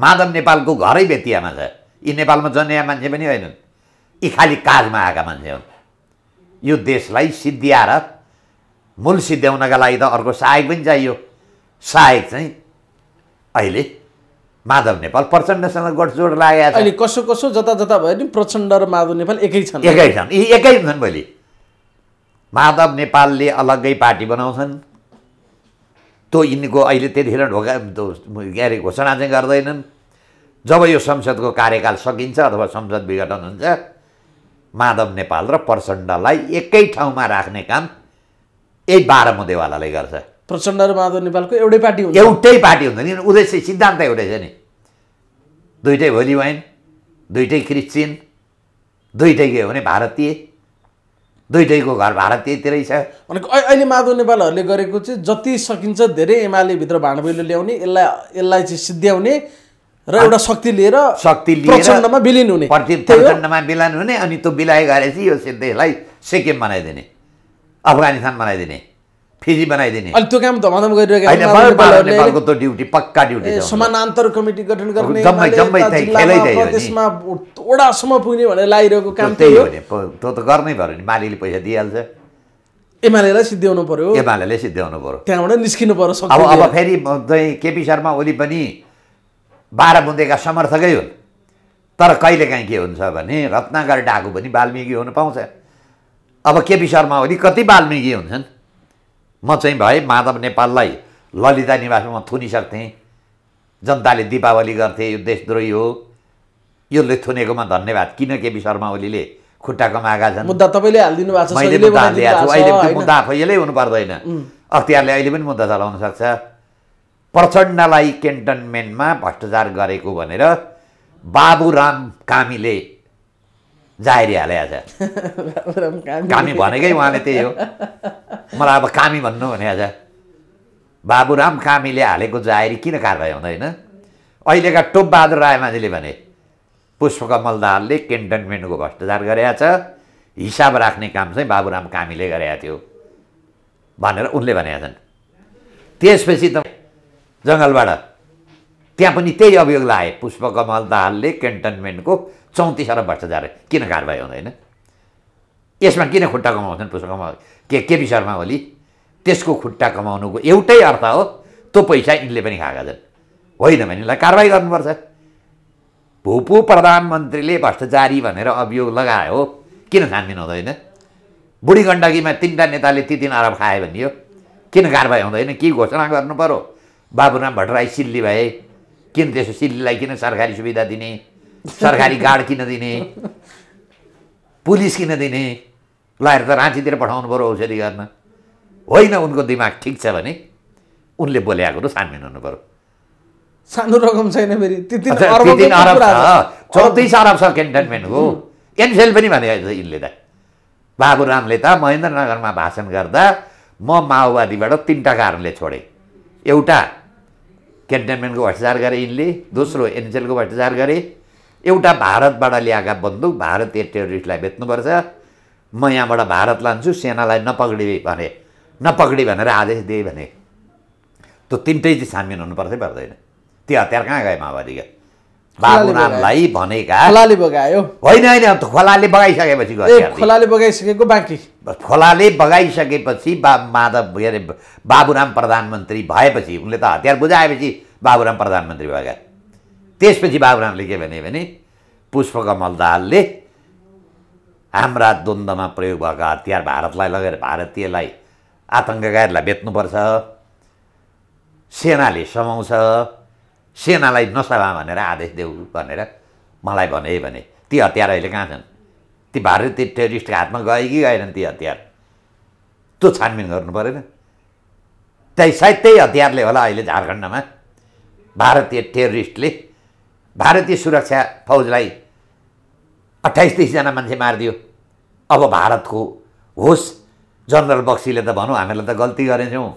माधव नेपालको घरै बेतियामा छ यी नेपालमा जन्या मान्छे पनि होइनन् यी खालि काजमा आएका मान्छे हुन् यो देशलाई सिद्ध्याएर मूल सिद्ध्याउनका लागि त अर्को सहायक पनि चाहियो सहायक चाहिँ अहिले माधव नेपाल प्रचण्डसँग गठजोड लागेको छ अहिले कसो कसो जता जता भयो नि प्रचण्ड र माधव नेपाल एकै छन् एकै छन् यी एकै हुन्छन् भोलि माधव नेपालले अलग्गै पार्टी बनाउँछन् त्यो यिनको अहिले त्यतिखेर ढोका के अरे घोषणा चाहिँ गर्दैनन् जब यो संसदको कार्यकाल सकिन्छ अथवा संसद विघटन हुन्छ माधव नेपाल र प्रचण्डलाई एकै ठाउँमा राख्ने काम यही बाह्र मुदेवालाले गर्छ प्रचण्ड र माधव नेपालको एउटै पार्टी हुन्छ एउटै पार्टी हुन्छ नि उद्देश्य सिद्धान्त एउटै छ नि दुइटै भोलि वाइन दुइटै क्रिस्चियन दुइटै के हो भने भारतीय दुइटैको घर भारतीयतिरै छ भनेको अहिले माधव नेपालहरूले गरेको चाहिँ जति सकिन्छ धेरै एमाले भित्र भाँडबैलो ल्याउने यसलाई यसलाई चाहिँ सिद्ध्याउने र एउटा शक्ति लिएर शक्ति लिएर हुने प्रचण्डमा विलिन हुने अनि त्यो बिलाइ गरेपछि यो सिद्धेलाई सिक्किम बनाइदिने अफगानिस्तान बनाइदिने फिजी बनाइदिने अनि त्यो काम धमाधम गरिरहेको त्यो ड्युटी पक्का ड्युटी समानान्तर कमिटी गठन गर्ने त्यसमा ओडासम्म पुग्ने भनेर लागिरहेको काम त्यही हो नि त्यो त गर्नै पऱ्यो नि मालिकले पैसा दिइहाल्छ एमालेलाई सिद्ध्याउनु पऱ्यो एमाले सिद्ध्याउनु पऱ्यो त्यहाँबाट निस्किनु पऱ्यो अब अब फेरि केपी शर्मा ओली पनि बाह्र बुँदेका समर्थकै हुन् तर कहिलेकाहीँ के हुन्छ भने रत्नाकर डाकु पनि वाल्मिकी हुन पाउँछ अब केपी शर्मा ओली कति वाल्मिकी हुन्छन् म चाहिँ भए माधव नेपाललाई ललिता निवासमा म थुनिसक्थेँ जनताले दिपावली गर्थे यो देशद्रोही हो यसले थुनेकोमा धन्यवाद किन केपी शर्मा ओलीले खुट्टा कमाएका छन् मुद्दा तपाईँले हालिदिनु भएको छ मैले मुद्दा हालिदिएको अहिले मुद्दा आफै हुनु पर्दैन अख्तियारले अहिले पनि मुद्दा चलाउन सक्छ प्रचण्डलाई केन्टनमेन्टमा भ्रष्टाचार गरेको भनेर बाबुराम कामीले जाहेरी हालेको छ कामी भनेकै उहाँले त्यही हो मलाई अब कामी भन्नु भने आज बाबुराम कामीले हालेको जाहेरी किन कारवाही हुँदैन अहिलेका टोपबहादुर रायमाझीले भने पुष्पकमल दाहालले केन्टनमेन्टको भ्रष्टाचार गरेका छ हिसाब राख्ने काम चाहिँ बाबुराम कामीले गरेका थियो भनेर उनले भनेका छन् त्यसपछि त जङ्गलबाट त्यहाँ पनि त्यही अभियोग लाए पुष्पकमल दाहालले केन्टनमेन्टको चौतिस अरब भ्रष्टाचार किन कारवाही हुँदैन यसमा किन खुट्टा कमाउँछन् पुष्पकमल के केपी शर्मा ओली त्यसको खुट्टा कमाउनुको एउटै अर्थ हो त्यो पैसा यिनले पनि खाएका छन् होइन भने यिनलाई कारवाही गर्नुपर्छ भूपू प्रधानमन्त्रीले भ्रष्टाचारी भनेर अभियोग लगायो किन छानबिन हुँदैन बुढी गण्डकीमा तिनवटा नेताले ती तिन अरब खाए भनियो किन कारवाही हुँदैन के घोषणा गर्नु पऱ्यो बाबुराम भट्टराई सिल्ली भए किन त्यसो सिल्लीलाई किन सरकारी सुविधा दिने सरकारी गार्ड किन दिने पुलिस किन दिने लगाएर त राँचीतिर पठाउनु पऱ्यो औषधि गर्न होइन उनको दिमाग ठिक छ भने उनले बोलेको र सानमिन हुनु पऱ्यो सानो रकम छैन फेरि अरब छ चौतिस अरब छ हो एनसेल पनि भनेको छ यिनले त बाबुरामले त महेन्द्रनगरमा भाषण गर्दा म माओवादीबाट तिनवटा कारणले छोडेँ एउटा क्यान्टनमेन्टको भ्रष्टाचार गरे यिनले दोस्रो एनसेलको भ्रष्टाचार गरे एउटा भारतबाट ल्याएका बन्दुक भारतीय टेरोरिस्टलाई बेच्नुपर्छ म यहाँबाट भारत लान्छु सेनालाई नपक्रिए भने नपक्रिए भनेर आदेश दिएँ भने त्यो तिनटै चाहिँ छानबिन हुनुपर्छ पर्दैन त्यो हतियार कहाँ गए माओवादीका बाबुरामलाई भनेका खोलाले बगायो होइन होइन खोलाले बगाइसकेपछि खोलाले बगाइसकेको बाँकी खोलाले बगाइसकेपछि बा माधव के अरे बाबुराम प्रधानमन्त्री भएपछि उनले त हतियार बुझाएपछि बाबुराम प्रधानमन्त्री भएका त्यसपछि बाबुरामले के भने भने पुष्पकमल दालले हाम्रा द्वन्द्वमा प्रयोग भएका हतियार भारतलाई लगेर भारतीयलाई आतङ्ककारीलाई बेच्नुपर्छ सेनाले समाउँछ सेनालाई नसभा भनेर आदेश देऊ भनेर मलाई भने भने ती हतियार अहिले कहाँ छन् ती भारतीय टेरिस्टको हातमा गए कि गएनन् ती हतियार त्यो छानबिन गर्नु परेन त्यही सायद त्यही हतियारले होला अहिले झारखण्डमा भारतीय टेरिस्टले भारतीय सुरक्षा फौजलाई अट्ठाइस तिसजना मान्छे मारिदियो अब भारतको होस् जनरल बक्सीले त भनौँ हामीलाई त गल्ती गरेछौँ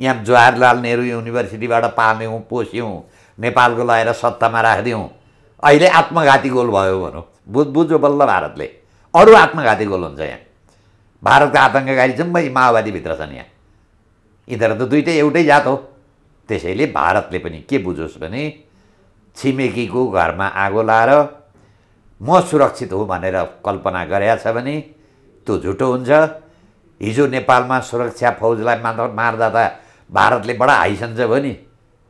यहाँ जवाहरलाल नेहरू युनिभर्सिटीबाट पाल्यौँ पोस्यौँ नेपालको लगाएर सत्तामा राखिदिउँ अहिले आत्मघाती गोल भयो भनौँ बुझ बुझ्यो बल्ल भारतले अरू आत्मघाती गोल हुन्छ यहाँ भारतको आतङ्ककारी जम्मै माओवादीभित्र छन् यहाँ यिनीहरू त दुइटै एउटै जात हो त्यसैले भारतले पनि के बुझोस् भने छिमेकीको घरमा आगो लाएर म सुरक्षित हो भनेर कल्पना गरेका छ भने त्यो झुटो हुन्छ हिजो नेपालमा सुरक्षा फौजलाई मार्दा त भारतले बडा हाइसन्छ भयो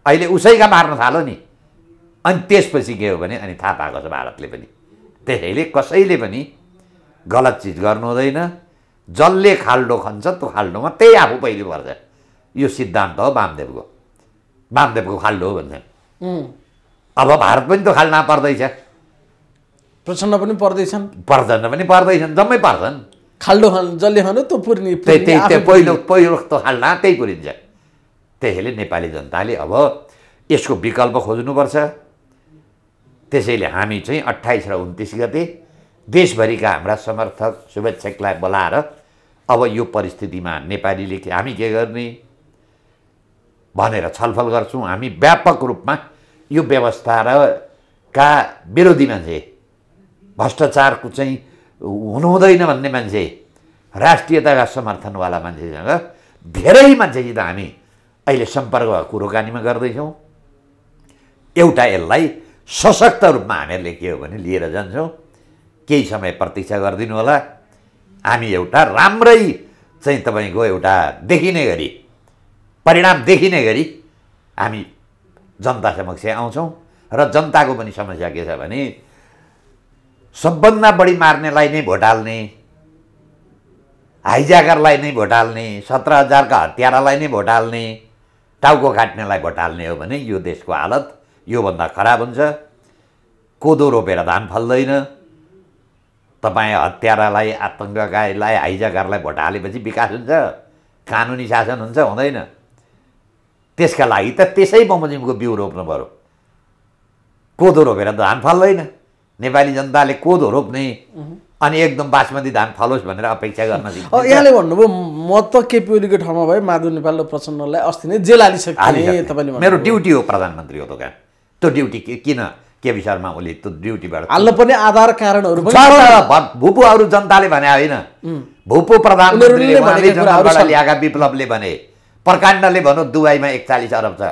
अहिले उसैका मार्न थालो नि अनि त्यसपछि के हो भने अनि थाहा पाएको छ भारतले पनि त्यसैले कसैले पनि गलत चिज गर्नु हुँदैन जसले खाल्डो खन्छ त्यो खाल्डोमा त्यही आफू पहिले पर्छ यो सिद्धान्त हो वामदेवको वामदेवको खाल्डो हो भन्छन् अब भारत पनि त खाल्डा पर्दैछ प्रचण्ड पनि पर्दैछन् प्रचण्ड पनि पर्दैछन् जम्मै पर्छन् खाल्डो खानु जसले खानु त्यो पुर्ने पहिलो पहिलो त खाल्डा त्यही पुरिन्छ त्यसैले नेपाली जनताले अब यसको विकल्प खोज्नुपर्छ त्यसैले हामी चाहिँ अट्ठाइस र उन्तिस गते देशभरिका हाम्रा समर्थक शुभेच्छकलाई बोलाएर अब यो परिस्थितिमा नेपालीले के हामी के गर्ने भनेर छलफल गर्छौँ हामी व्यापक रूपमा यो व्यवस्था र का विरोधी मान्छे भ्रष्टाचारको चाहिँ हुनुहुँदैन भन्ने मान्छे राष्ट्रियताका समर्थनवाला मान्छेसँग धेरै मान्छेसित हामी अहिले सम्पर्क कुरोकानीमा गर्दैछौँ एउटा यसलाई सशक्त रूपमा हामीहरूले के हो भने लिएर जान्छौँ केही समय प्रतीक्षा गरिदिनु होला हामी एउटा राम्रै चाहिँ तपाईँको एउटा देखिने गरी परिणाम देखिने गरी हामी जनता समक्ष आउँछौँ र जनताको पनि समस्या के छ भने सबभन्दा बढी मार्नेलाई नै भोट हाल्ने हाइजाकरलाई नै भोट हाल्ने सत्र हजारका हतियारालाई नै भोट हाल्ने टाउको काट्नेलाई घटाल्ने हो भने यो देशको हालत योभन्दा खराब हुन्छ कोदो रोपेर धान फल्दैन तपाईँ हत्यारालाई आतङ्ककारीलाई हाइजाकारलाई भोट हालेपछि विकास हुन्छ कानुनी शासन हुन्छ हुँदैन त्यसका लागि त त्यसै बमोजिमको बिउ रोप्नु पऱ्यो कोदो रोपेर धान फल्दैन नेपाली जनताले कोदो रोप्ने अनि एकदम बासमती धान फलोस् भनेर अपेक्षा गर्न सक्छ यहाँले भन्नुभयो म त केपी ओलीको ठाउँमा भए माधव नेपाल र प्रचण्डलाई अस्ति नै जेल हालिसक्यो तपाईँले मेरो ड्युटी हो प्रधानमन्त्री हो दोकान त्यो ड्युटी किन केपी शर्मा ओली त्यो ड्युटीबाट हाल्नु पर्ने आधार कारणहरू भुपु अरू जनताले भने होइन भुपु प्रधानमन्त्रीले ल्याएका विप्लवले भने प्रकाण्डले भनौँ दुबईमा एकचालिस अरब छ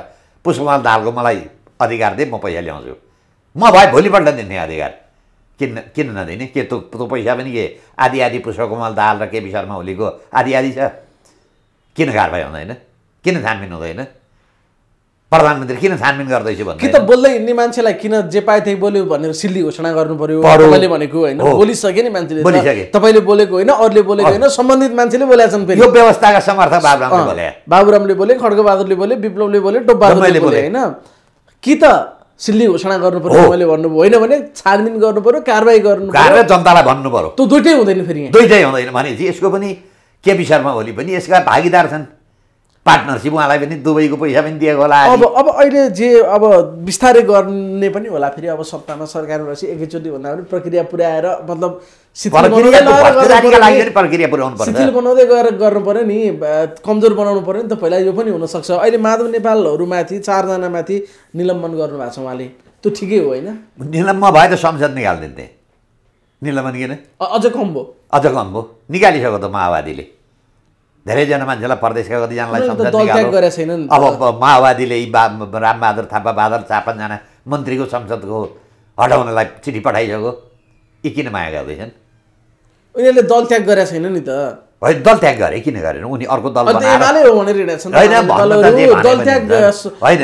पुष्पमाल दालको मलाई अधिकार दिए म पैसा ल्याउँछु म भए भोलिपल्ट दिन्थेँ अधिकार किन किन नदिने के तँ तँ पैसा पनि के आदि आधी पुष्पकमल दाल र केपी शर्मा ओलीको आदि आदि छ किन कारवाही हुँदैन किन छानबिन हुँदैन प्रधानमन्त्री किन छानबिन गर्दैछु भन्नु कि त बोल्दै हिँड्ने मान्छेलाई किन जे पाए त्यही बोल्यो भनेर सिल्ली घोषणा गर्नु मैले भनेको होइन बोलिसके नि मान्छेले बोलिसके तपाईँले बोलेको होइन अरूले बोलेको होइन सम्बन्धित मान्छेले बोलेका छन् यो व्यवस्थाका समर्थक बाबुरामले बोले बाबुरामले बोले खड्गबहादुरले बोले विप्लवले बोले टोपबहादुरले बोले होइन कि त सिल्ली घोषणा गर्नु पर्यो मैले भन्नु होइन भने छानबिन गर्नु पर्यो कारवाही गर्नु जनतालाई भन्नु पर्यो त्यो दुइटै हुँदैन फेरि दुइटै हुँदैन भनेपछि यसको पनि केपी शर्मा ओली पनि यसका भागीदार छन् पार्टनरसिप उहाँलाई पनि दुबईको पैसा पनि दिएको होला अब अब अहिले जे अब बिस्तारै गर्ने पनि होला फेरि अब सत्तामा सरकारमा रहेछ एकैचोटि भन्दा पनि प्रक्रिया पुऱ्याएर मतलब शिथिल बनाउँदै गएर गर्नु पऱ्यो नि कमजोर बनाउनु पऱ्यो नि त पहिला यो पनि हुनसक्छ अहिले माधव नेपालहरूमाथि चारजनामाथि निलम्बन गर्नुभएको छ उहाँले त्यो ठिकै हो होइन निलम्बन भए त संसद निकालिदिन्थे निलम्बन किन अझ कम भयो अझ कम भयो निकालिसक्यो त माओवादीले धेरैजना मान्छेलाई परदेशका कतिजनालाई अब माओवादीले यी रामबहादुर थापा बहादुर चापनजना मन्त्रीको संसदको हटाउनलाई चिठी पठाइसक्यो यी किन माया गर्दैछन् उनीहरूले दल त्याग गरेका छैन नि त होइन दल त्याग गरे किन गरेन उनी अर्को दल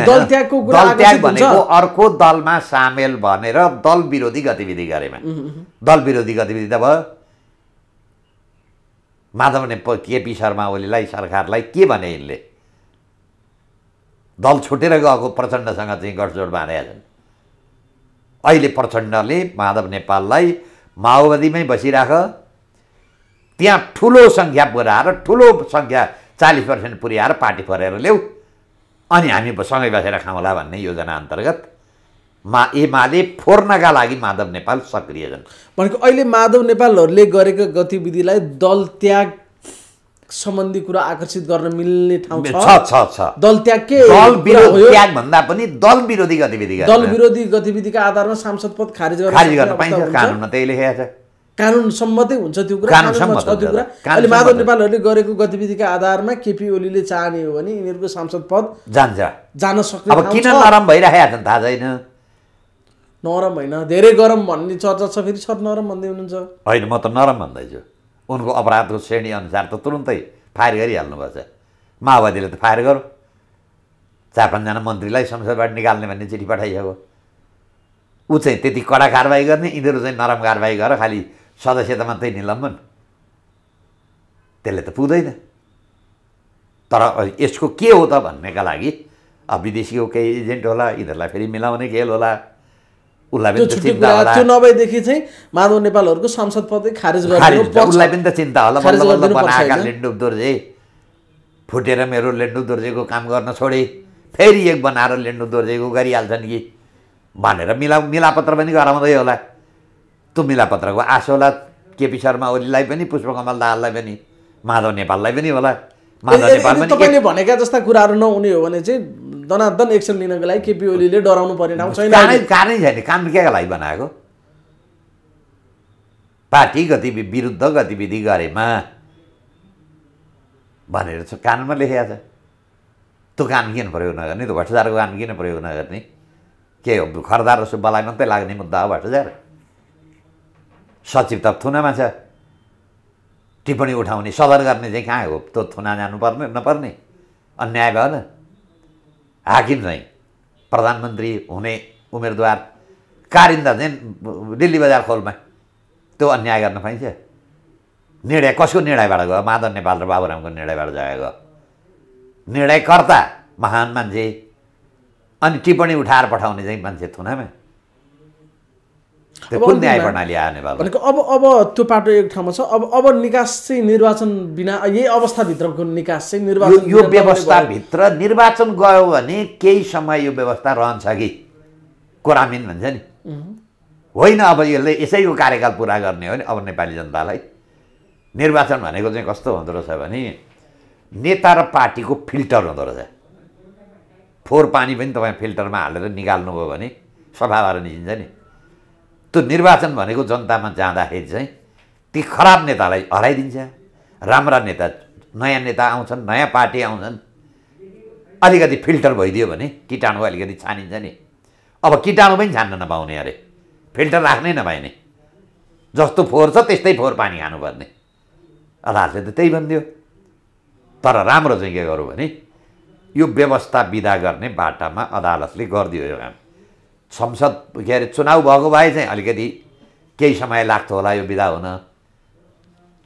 दल त्याग भनेको अर्को दलमा सामेल भनेर दल विरोधी गतिविधि गरेमा दल विरोधी गतिविधि त भयो माधव ने केपी शर्मा ओलीलाई सरकारलाई के भने यिनले दल छुटेर गएको प्रचण्डसँग चाहिँ गठजोड बाँधेका छन् अहिले प्रचण्डले माधव नेपाललाई माओवादीमै बसिराख त्यहाँ ठुलो सङ्ख्या पुऱ्याएर ठुलो सङ्ख्या चालिस पर्सेन्ट पुर्याएर पार्टी फरेर ल्याऊ अनि हामी सँगै बसेर खाउँला भन्ने योजना अन्तर्गत मा एमाले फोर्नका लागि माधव नेपाल सक्रिय छन् भनेको अहिले माधव नेपालहरूले गरेको गतिविधिलाई दल त्याग सम्बन्धी कुरा आकर्षित गर्न मिल्ने ठाउँ छ छ छ दल त्याग के दल विरोध त्याग भन्दा पनि दल विरोधी गतिविधि दल विरोधी गतिविधिका आधारमा सांसद पद खारेज खारेज गर्न पाइन्छ कानुनमा त्यही लेखेको छ कानुन सम्मतै हुन्छ त्यो कुरा त्यो कुरा अहिले माधव नेपालहरूले गरेको गतिविधिका आधारमा केपी ओलीले चाहने हो भने यिनीहरूको सांसद पद जान्छ जान सक्छ अब किन नराम भइरहेका छन् थाहा छैन नरम होइन धेरै गरम भन्ने चर्चा छ फेरि सर नरम भन्दै हुनुहुन्छ होइन म त नरम भन्दैछु उनको अपराधको श्रेणी अनुसार त तुरुन्तै फायर गरिहाल्नुपर्छ माओवादीले त फायर गरौँ चार पाँचजना मन्त्रीलाई संसदबाट निकाल्ने भन्ने चिठी पठाइसक्यो ऊ चाहिँ त्यति कडा कारवाही गर्ने यिनीहरू चाहिँ नरम कारवाही गर खालि सदस्यता मात्रै निलम्बन त्यसले त पुग्दैन तर यसको के हो त भन्नेका लागि अब विदेशीको केही एजेन्ट होला यिनीहरूलाई फेरि मिलाउने खेल होला उसलाई पनि त्यो नभएदेखि चाहिँ माधव नेपालहरूको संसद पदै खारेज पनि त चिन्ता होला दोर्जे फुटेर मेरो लेन्डु दोर्जेको काम गर्न छोडे फेरि एक बनाएर लेन्डु दोर्जेको गरिहाल्छन् कि भनेर मिला मिलापत्र पनि गराउँदै होला त्यो मिलापत्रको आशोला केपी शर्मा ओलीलाई पनि पुष्पकमल दाहाललाई पनि माधव नेपाललाई पनि होला तपाईँले भनेका जस्ता कुराहरू नहुने हो भने चाहिँ दनादन एक्सन लिनको लागि केपी ओलीले डराउनु पर्ने ठाउँ छैन कारण छैन काम क्याका लागि बनाएको पार्टी गतिविधि विरुद्ध गतिविधि गरेमा भनेर छ कानुनमा लेखेको छ त्यो काम किन प्रयोग नगर्ने त्यो भट्टजारको काम किन प्रयोग नगर्ने के हो खरदार र सुब्बालाई मात्रै लाग्ने मुद्दा हो भ्रष्टाचार सचिव त थुनामा छ टिप्पणी उठाउने सदर गर्ने चाहिँ कहाँ हो त्यो थुना जानुपर्ने नपर्ने अन्याय भयो न हाकिम चाहिँ प्रधानमन्त्री हुने उम्मेदवार कारिन्दा चाहिँ दिल्ली बजार खोलमा त्यो अन्याय गर्न पाइन्छ निर्णय कसको निर्णयबाट गयो माधव नेपाल र बाबुरामको निर्णयबाट गयो निर्णयकर्ता महान मान्छे अनि टिप्पणी उठाएर पठाउने चाहिँ मान्छे थुनामा कुन न्याय प्रणाली आयो नेपालमा भनेको अब अब त्यो पाटो एक ठाउँमा छ अब अब निकास चाहिँ निर्वाचन बिना यही अवस्थाभित्रको निकास चाहिँ निर्वाचन यो व्यवस्थाभित्र निर्वाचन गयो भने केही समय यो व्यवस्था रहन्छ कि कोरामिन भन्छ नि होइन अब यसले यसैको कार्यकाल पुरा गर्ने हो नि अब नेपाली जनतालाई निर्वाचन भनेको चाहिँ कस्तो हुँदो रहेछ भने नेता र पार्टीको फिल्टर हुँदो रहेछ फोहोर पानी पनि तपाईँ फिल्टरमा हालेर निकाल्नुभयो भने सफा भएर निस्किन्छ नि त्यो निर्वाचन भनेको जनतामा जाँदाखेरि चाहिँ ती खराब नेतालाई हराइदिन्छ राम्रा नेता नयाँ नेता आउँछन् नयाँ पार्टी आउँछन् अलिकति फिल्टर भइदियो भने किटाणु अलिकति छानिन्छ नि अब किटाणु पनि छान्न नपाउने अरे फिल्टर राख्नै नपाइने जस्तो फोहोर छ त्यस्तै फोहोर पानी खानुपर्ने अदालतले त त्यही भनिदियो तर राम्रो चाहिँ के गरौँ भने यो व्यवस्था विदा गर्ने बाटामा अदालतले गरिदियो यो काम संसद के अरे चुनाव भएको भए चाहिँ अलिकति केही समय लाग्थ्यो होला यो विधा हुन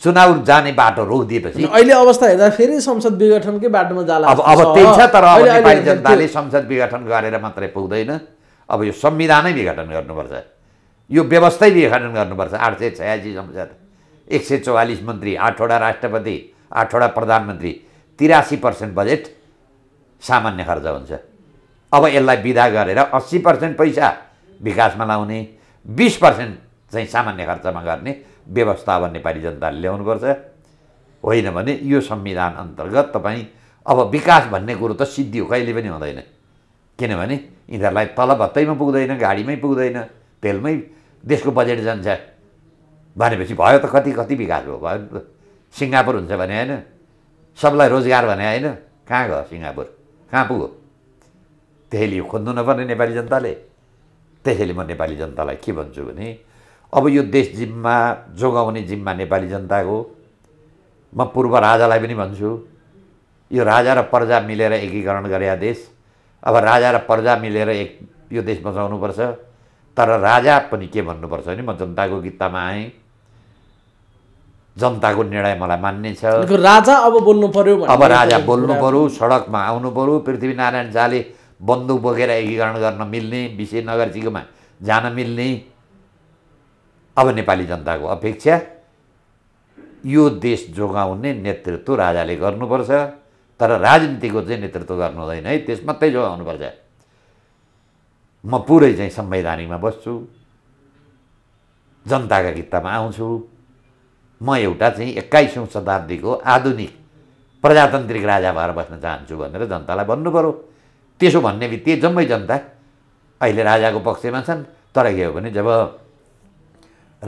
चुनाव जाने बाटो रोकिदिएपछि अहिले अवस्था हेर्दा फेरि संसद विघटनकै बाटोमा जाला अब अब त्यही छ तर अब नेपाली जनताले संसद विघटन गरेर मात्रै पुग्दैन अब यो संविधानै विघटन गर्नुपर्छ यो व्यवस्थै विघटन गर्नुपर्छ आठ सय छयासी संसद एक सय चौवालिस मन्त्री आठवटा राष्ट्रपति आठवटा प्रधानमन्त्री तिरासी पर्सेन्ट बजेट सामान्य खर्च हुन्छ अब यसलाई विधा गरेर अस्सी पर्सेन्ट पैसा विकासमा लाउने बिस पर्सेन्ट चाहिँ सामान्य खर्चमा गर्ने व्यवस्था अब नेपाली जनताले ल्याउनुपर्छ होइन भने यो संविधान अन्तर्गत तपाईँ अब विकास भन्ने कुरो त सिद्धि हो कहिले पनि हुँदैन किनभने यिनीहरूलाई तल भत्तैमा पुग्दैन गाडीमै पुग्दैन तेलमै देशको बजेट जान्छ भनेपछि भयो त कति कति विकास भयो भयो सिङ्गापुर हुन्छ भने होइन सबलाई रोजगार भने होइन कहाँ गयो सिङ्गापुर कहाँ पुग्यो त्यहीले खोज्नु नपर्ने नेपाली जनताले त्यसैले म नेपाली जनतालाई के भन्छु भने अब यो देश जिम्मा जोगाउने जिम्मा नेपाली जनताको म पूर्व राजालाई पनि भन्छु यो राजा र प्रजा मिलेर एकीकरण गरे देश अब राजा र प्रजा मिलेर एक यो देश बचाउनुपर्छ तर राजा पनि के भन्नुपर्छ भने म जनताको गित्तामा आएँ जनताको निर्णय मलाई मान्ने छ राजा अब बोल्नु पर्यो अब राजा बोल्नु पर्यो सडकमा आउनु पर्यो पृथ्वीनारायण झाले बन्दुक बोकेर एकीकरण गर्न मिल्ने विषय नगर्सीकोमा जान मिल्ने अब नेपाली जनताको अपेक्षा यो देश जोगाउने नेतृत्व राजाले गर्नुपर्छ तर राजनीतिको चाहिँ नेतृत्व गर्नु हुँदैन है त्यस मात्रै जोगाउनुपर्छ म पुरै चाहिँ संवैधानिकमा बस्छु जनताका किताबमा आउँछु म एउटा चाहिँ एक्काइसौँ शताब्दीको आधुनिक प्रजातान्त्रिक राजा भएर बस्न चाहन्छु भनेर जनतालाई भन्नु पऱ्यो त्यसो भन्ने बित्तिकै जम्मै जनता अहिले राजाको पक्षमा छन् तर के हो भने जब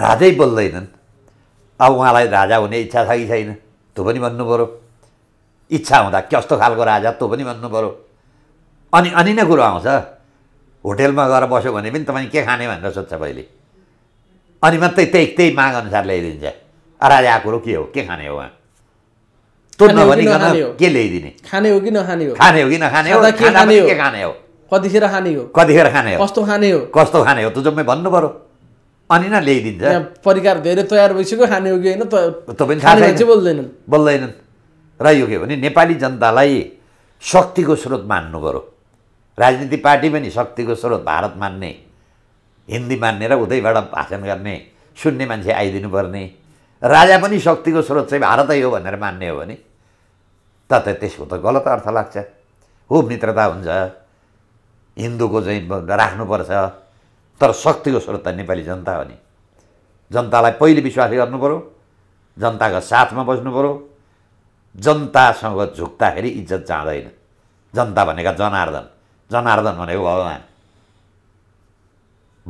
राजै बोल्दैनन् अब उहाँलाई राजा हुने इच्छा छ कि छैन त्यो पनि भन्नु पऱ्यो इच्छा हुँदा कस्तो खालको राजा त्यो पनि भन्नु पऱ्यो अनि अनि नै कुरो आउँछ होटेलमा गएर बस्यो भने पनि तपाईँ के खाने भनेर सोध्छ पहिले अनि मात्रै त्यही त्यही माग अनुसार ल्याइदिन्छ राजा कुरो के हो के खाने हो उहाँ के ल्याइदिने खाने हो कि नखाने हो खाने हो कि नखाने हो के खाने हो कतिखेर खाने हो कतिखेर खाने हो कस्तो खाने हो कस्तो खाने हो त जम्मै भन्नु पऱ्यो अनि न ल्याइदिन्छ परिकार धेरै तयार भइसक्यो खाने हो कि होइन तपाईँ खाने चाहिँ बोल्दैनन् बोल्दैनन् र यो के भने नेपाली जनतालाई शक्तिको स्रोत मान्नु पऱ्यो राजनीति पार्टी पनि शक्तिको स्रोत भारत मान्ने हिन्दी मान्ने र उतैबाट भाषण गर्ने सुन्ने मान्छे आइदिनु पर्ने राजा पनि शक्तिको स्रोत चाहिँ भारतै हो भनेर मान्ने हो भने त त्यसको त गलत अर्थ लाग्छ हो मित्रता हुन्छ हिन्दूको चाहिँ राख्नुपर्छ तर शक्तिको स्रोत त नेपाली जनता हो नि जनतालाई पहिले विश्वास गर्नु पऱ्यो जनताको साथमा बस्नु पऱ्यो जनतासँग झुक्दाखेरि इज्जत जाँदैन जनता भनेका जनार्दन जनार्दन भनेको भगवान्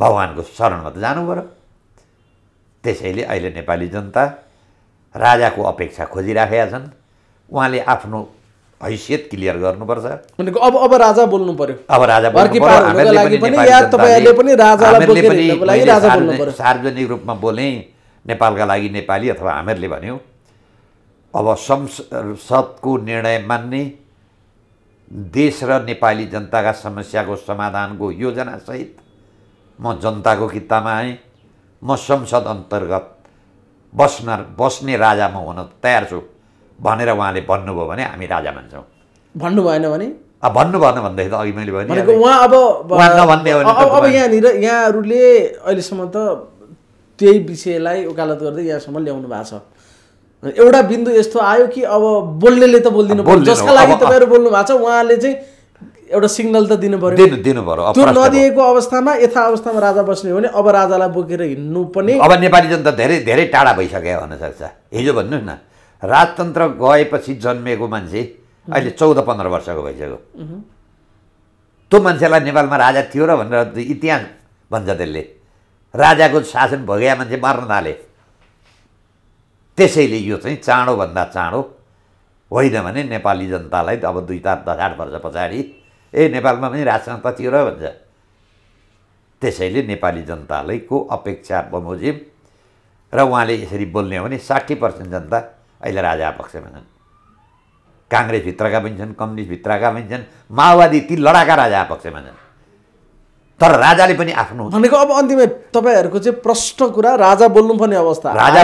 भगवान्को शरणमा त जानु पऱ्यो त्यसैले अहिले नेपाली जनता राजाको अपेक्षा खोजिराखेका छन् उहाँले आफ्नो हैसियत क्लियर गर्नुपर्छ भनेको अब अब राजा बोल्नु पर्यो अब राजा सार्वजनिक रूपमा बोले नेपालका लागि नेपाली अथवा हामीहरूले भन्यो अब संसदको निर्णय मान्ने देश र नेपाली जनताका समस्याको समाधानको योजनासहित म जनताको कित्तामा आएँ म संसद अन्तर्गत बस्न बस्ने राजा म हुन तयार छु भनेर उहाँले भन्नुभयो भने हामी राजा मान्छौँ भन्नु भएन भने भन्नु भएन भन्दाखेरि त अघि मैले भनेको उहाँ अब नभन्ने अब यहाँनिर यहाँहरूले अहिलेसम्म त त्यही विषयलाई उकालत गर्दै यहाँसम्म ल्याउनु भएको छ एउटा बिन्दु यस्तो आयो कि अब बोल्नेले त बोलिदिनु जसका लागि तपाईँहरू बोल्नु भएको छ उहाँले चाहिँ एउटा सिग्नल त दिनु पऱ्यो दिनु पऱ्यो त्यो नदिएको अवस्थामा यथा अवस्थामा राजा बस्ने हो भने अब राजालाई बोकेर हिँड्नु पनि अब नेपाली जनता धेरै धेरै टाढा भइसक्यो भन्नसक्छ हिजो भन्नुहोस् न राजतन्त्र गएपछि जन्मेको मान्छे अहिले चौध पन्ध्र वर्षको भइसक्यो त्यो मान्छेलाई नेपालमा राजा थियो र भनेर इतिहास भन्छ त्यसले राजाको शासन भोग्या मान्छे मर्न थाले त्यसैले यो चाहिँ चाँडोभन्दा चाँडो होइन भने नेपाली जनतालाई अब दुई चार दस आठ वर्ष पछाडि ए नेपालमा पनि राजसँग र भन्छ त्यसैले नेपाली जनतालाई को अपेक्षा बमोजिम र उहाँले यसरी बोल्ने हो भने साठी पर्सेन्ट जनता अहिले राजा पक्षमा छन् काङ्ग्रेसभित्रका पनि छन् कम्युनिस्टभित्रका पनि छन् माओवादी ती लडाका राजा पक्षमा छन् तर राजाले पनि आफ्नो भनेको अब अन्तिम तपाईँहरूको चाहिँ प्रश्न कुरा राजा बोल्नुपर्ने अवस्था राजा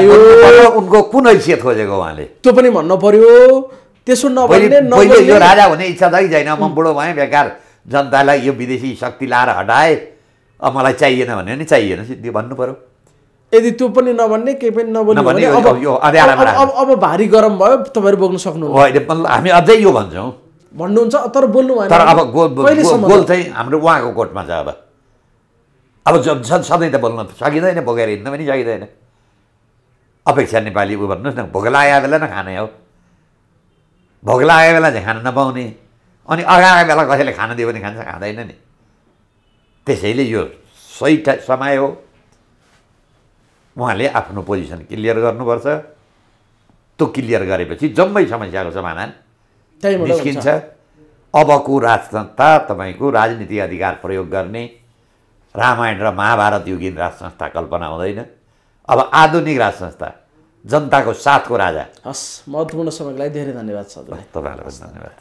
उनको कुन हैसियत खोजेको उहाँले त्यो पनि भन्नु पर्यो त्यसो नभए यो राजा हुने इच्छा त कि छैन म बुढो भएँ बेकार जनतालाई यो विदेशी शक्ति लाएर हटाएँ अब मलाई चाहिएन भने नि चाहिएन त्यो भन्नु पऱ्यो यदि त्यो पनि नभन्ने केही पनि नभन्ने अब अब भारी गरम भयो तपाईँहरू बोक्न सक्नु हामी अझै यो भन्छौँ भन्नुहुन्छ तर बोल्नु भएन तर अब गोल गोल चाहिँ हाम्रो उहाँको कोर्टमा छ अब अब सधैँ त बोल्न सकिँदैन बोकेर हिँड्न पनि सकिँदैन अपेक्षा नेपाली ऊ भन्नुहोस् न भोग लगाए बेला न खाने हो भोक लागेको बेला चाहिँ खान नपाउने अनि अगाएको बेला कसैले खान दियो भने खान्छ खाँदैन नि त्यसैले यो सही समय हो उहाँले आफ्नो पोजिसन क्लियर गर्नुपर्छ त्यो क्लियर गरेपछि जम्मै समस्याको समाधान निस्किन्छ अबको राजसंस्था तपाईँको राजनीतिक अधिकार प्रयोग गर्ने रामायण र महाभारत युगीन राजसंस्था कल्पना हुँदैन अब आधुनिक राजसंस्था जनताको साथको राजा हस् महत्त्वपूर्ण समयको लागि धेरै धन्यवाद छ तपाईँहरूलाई धन्यवाद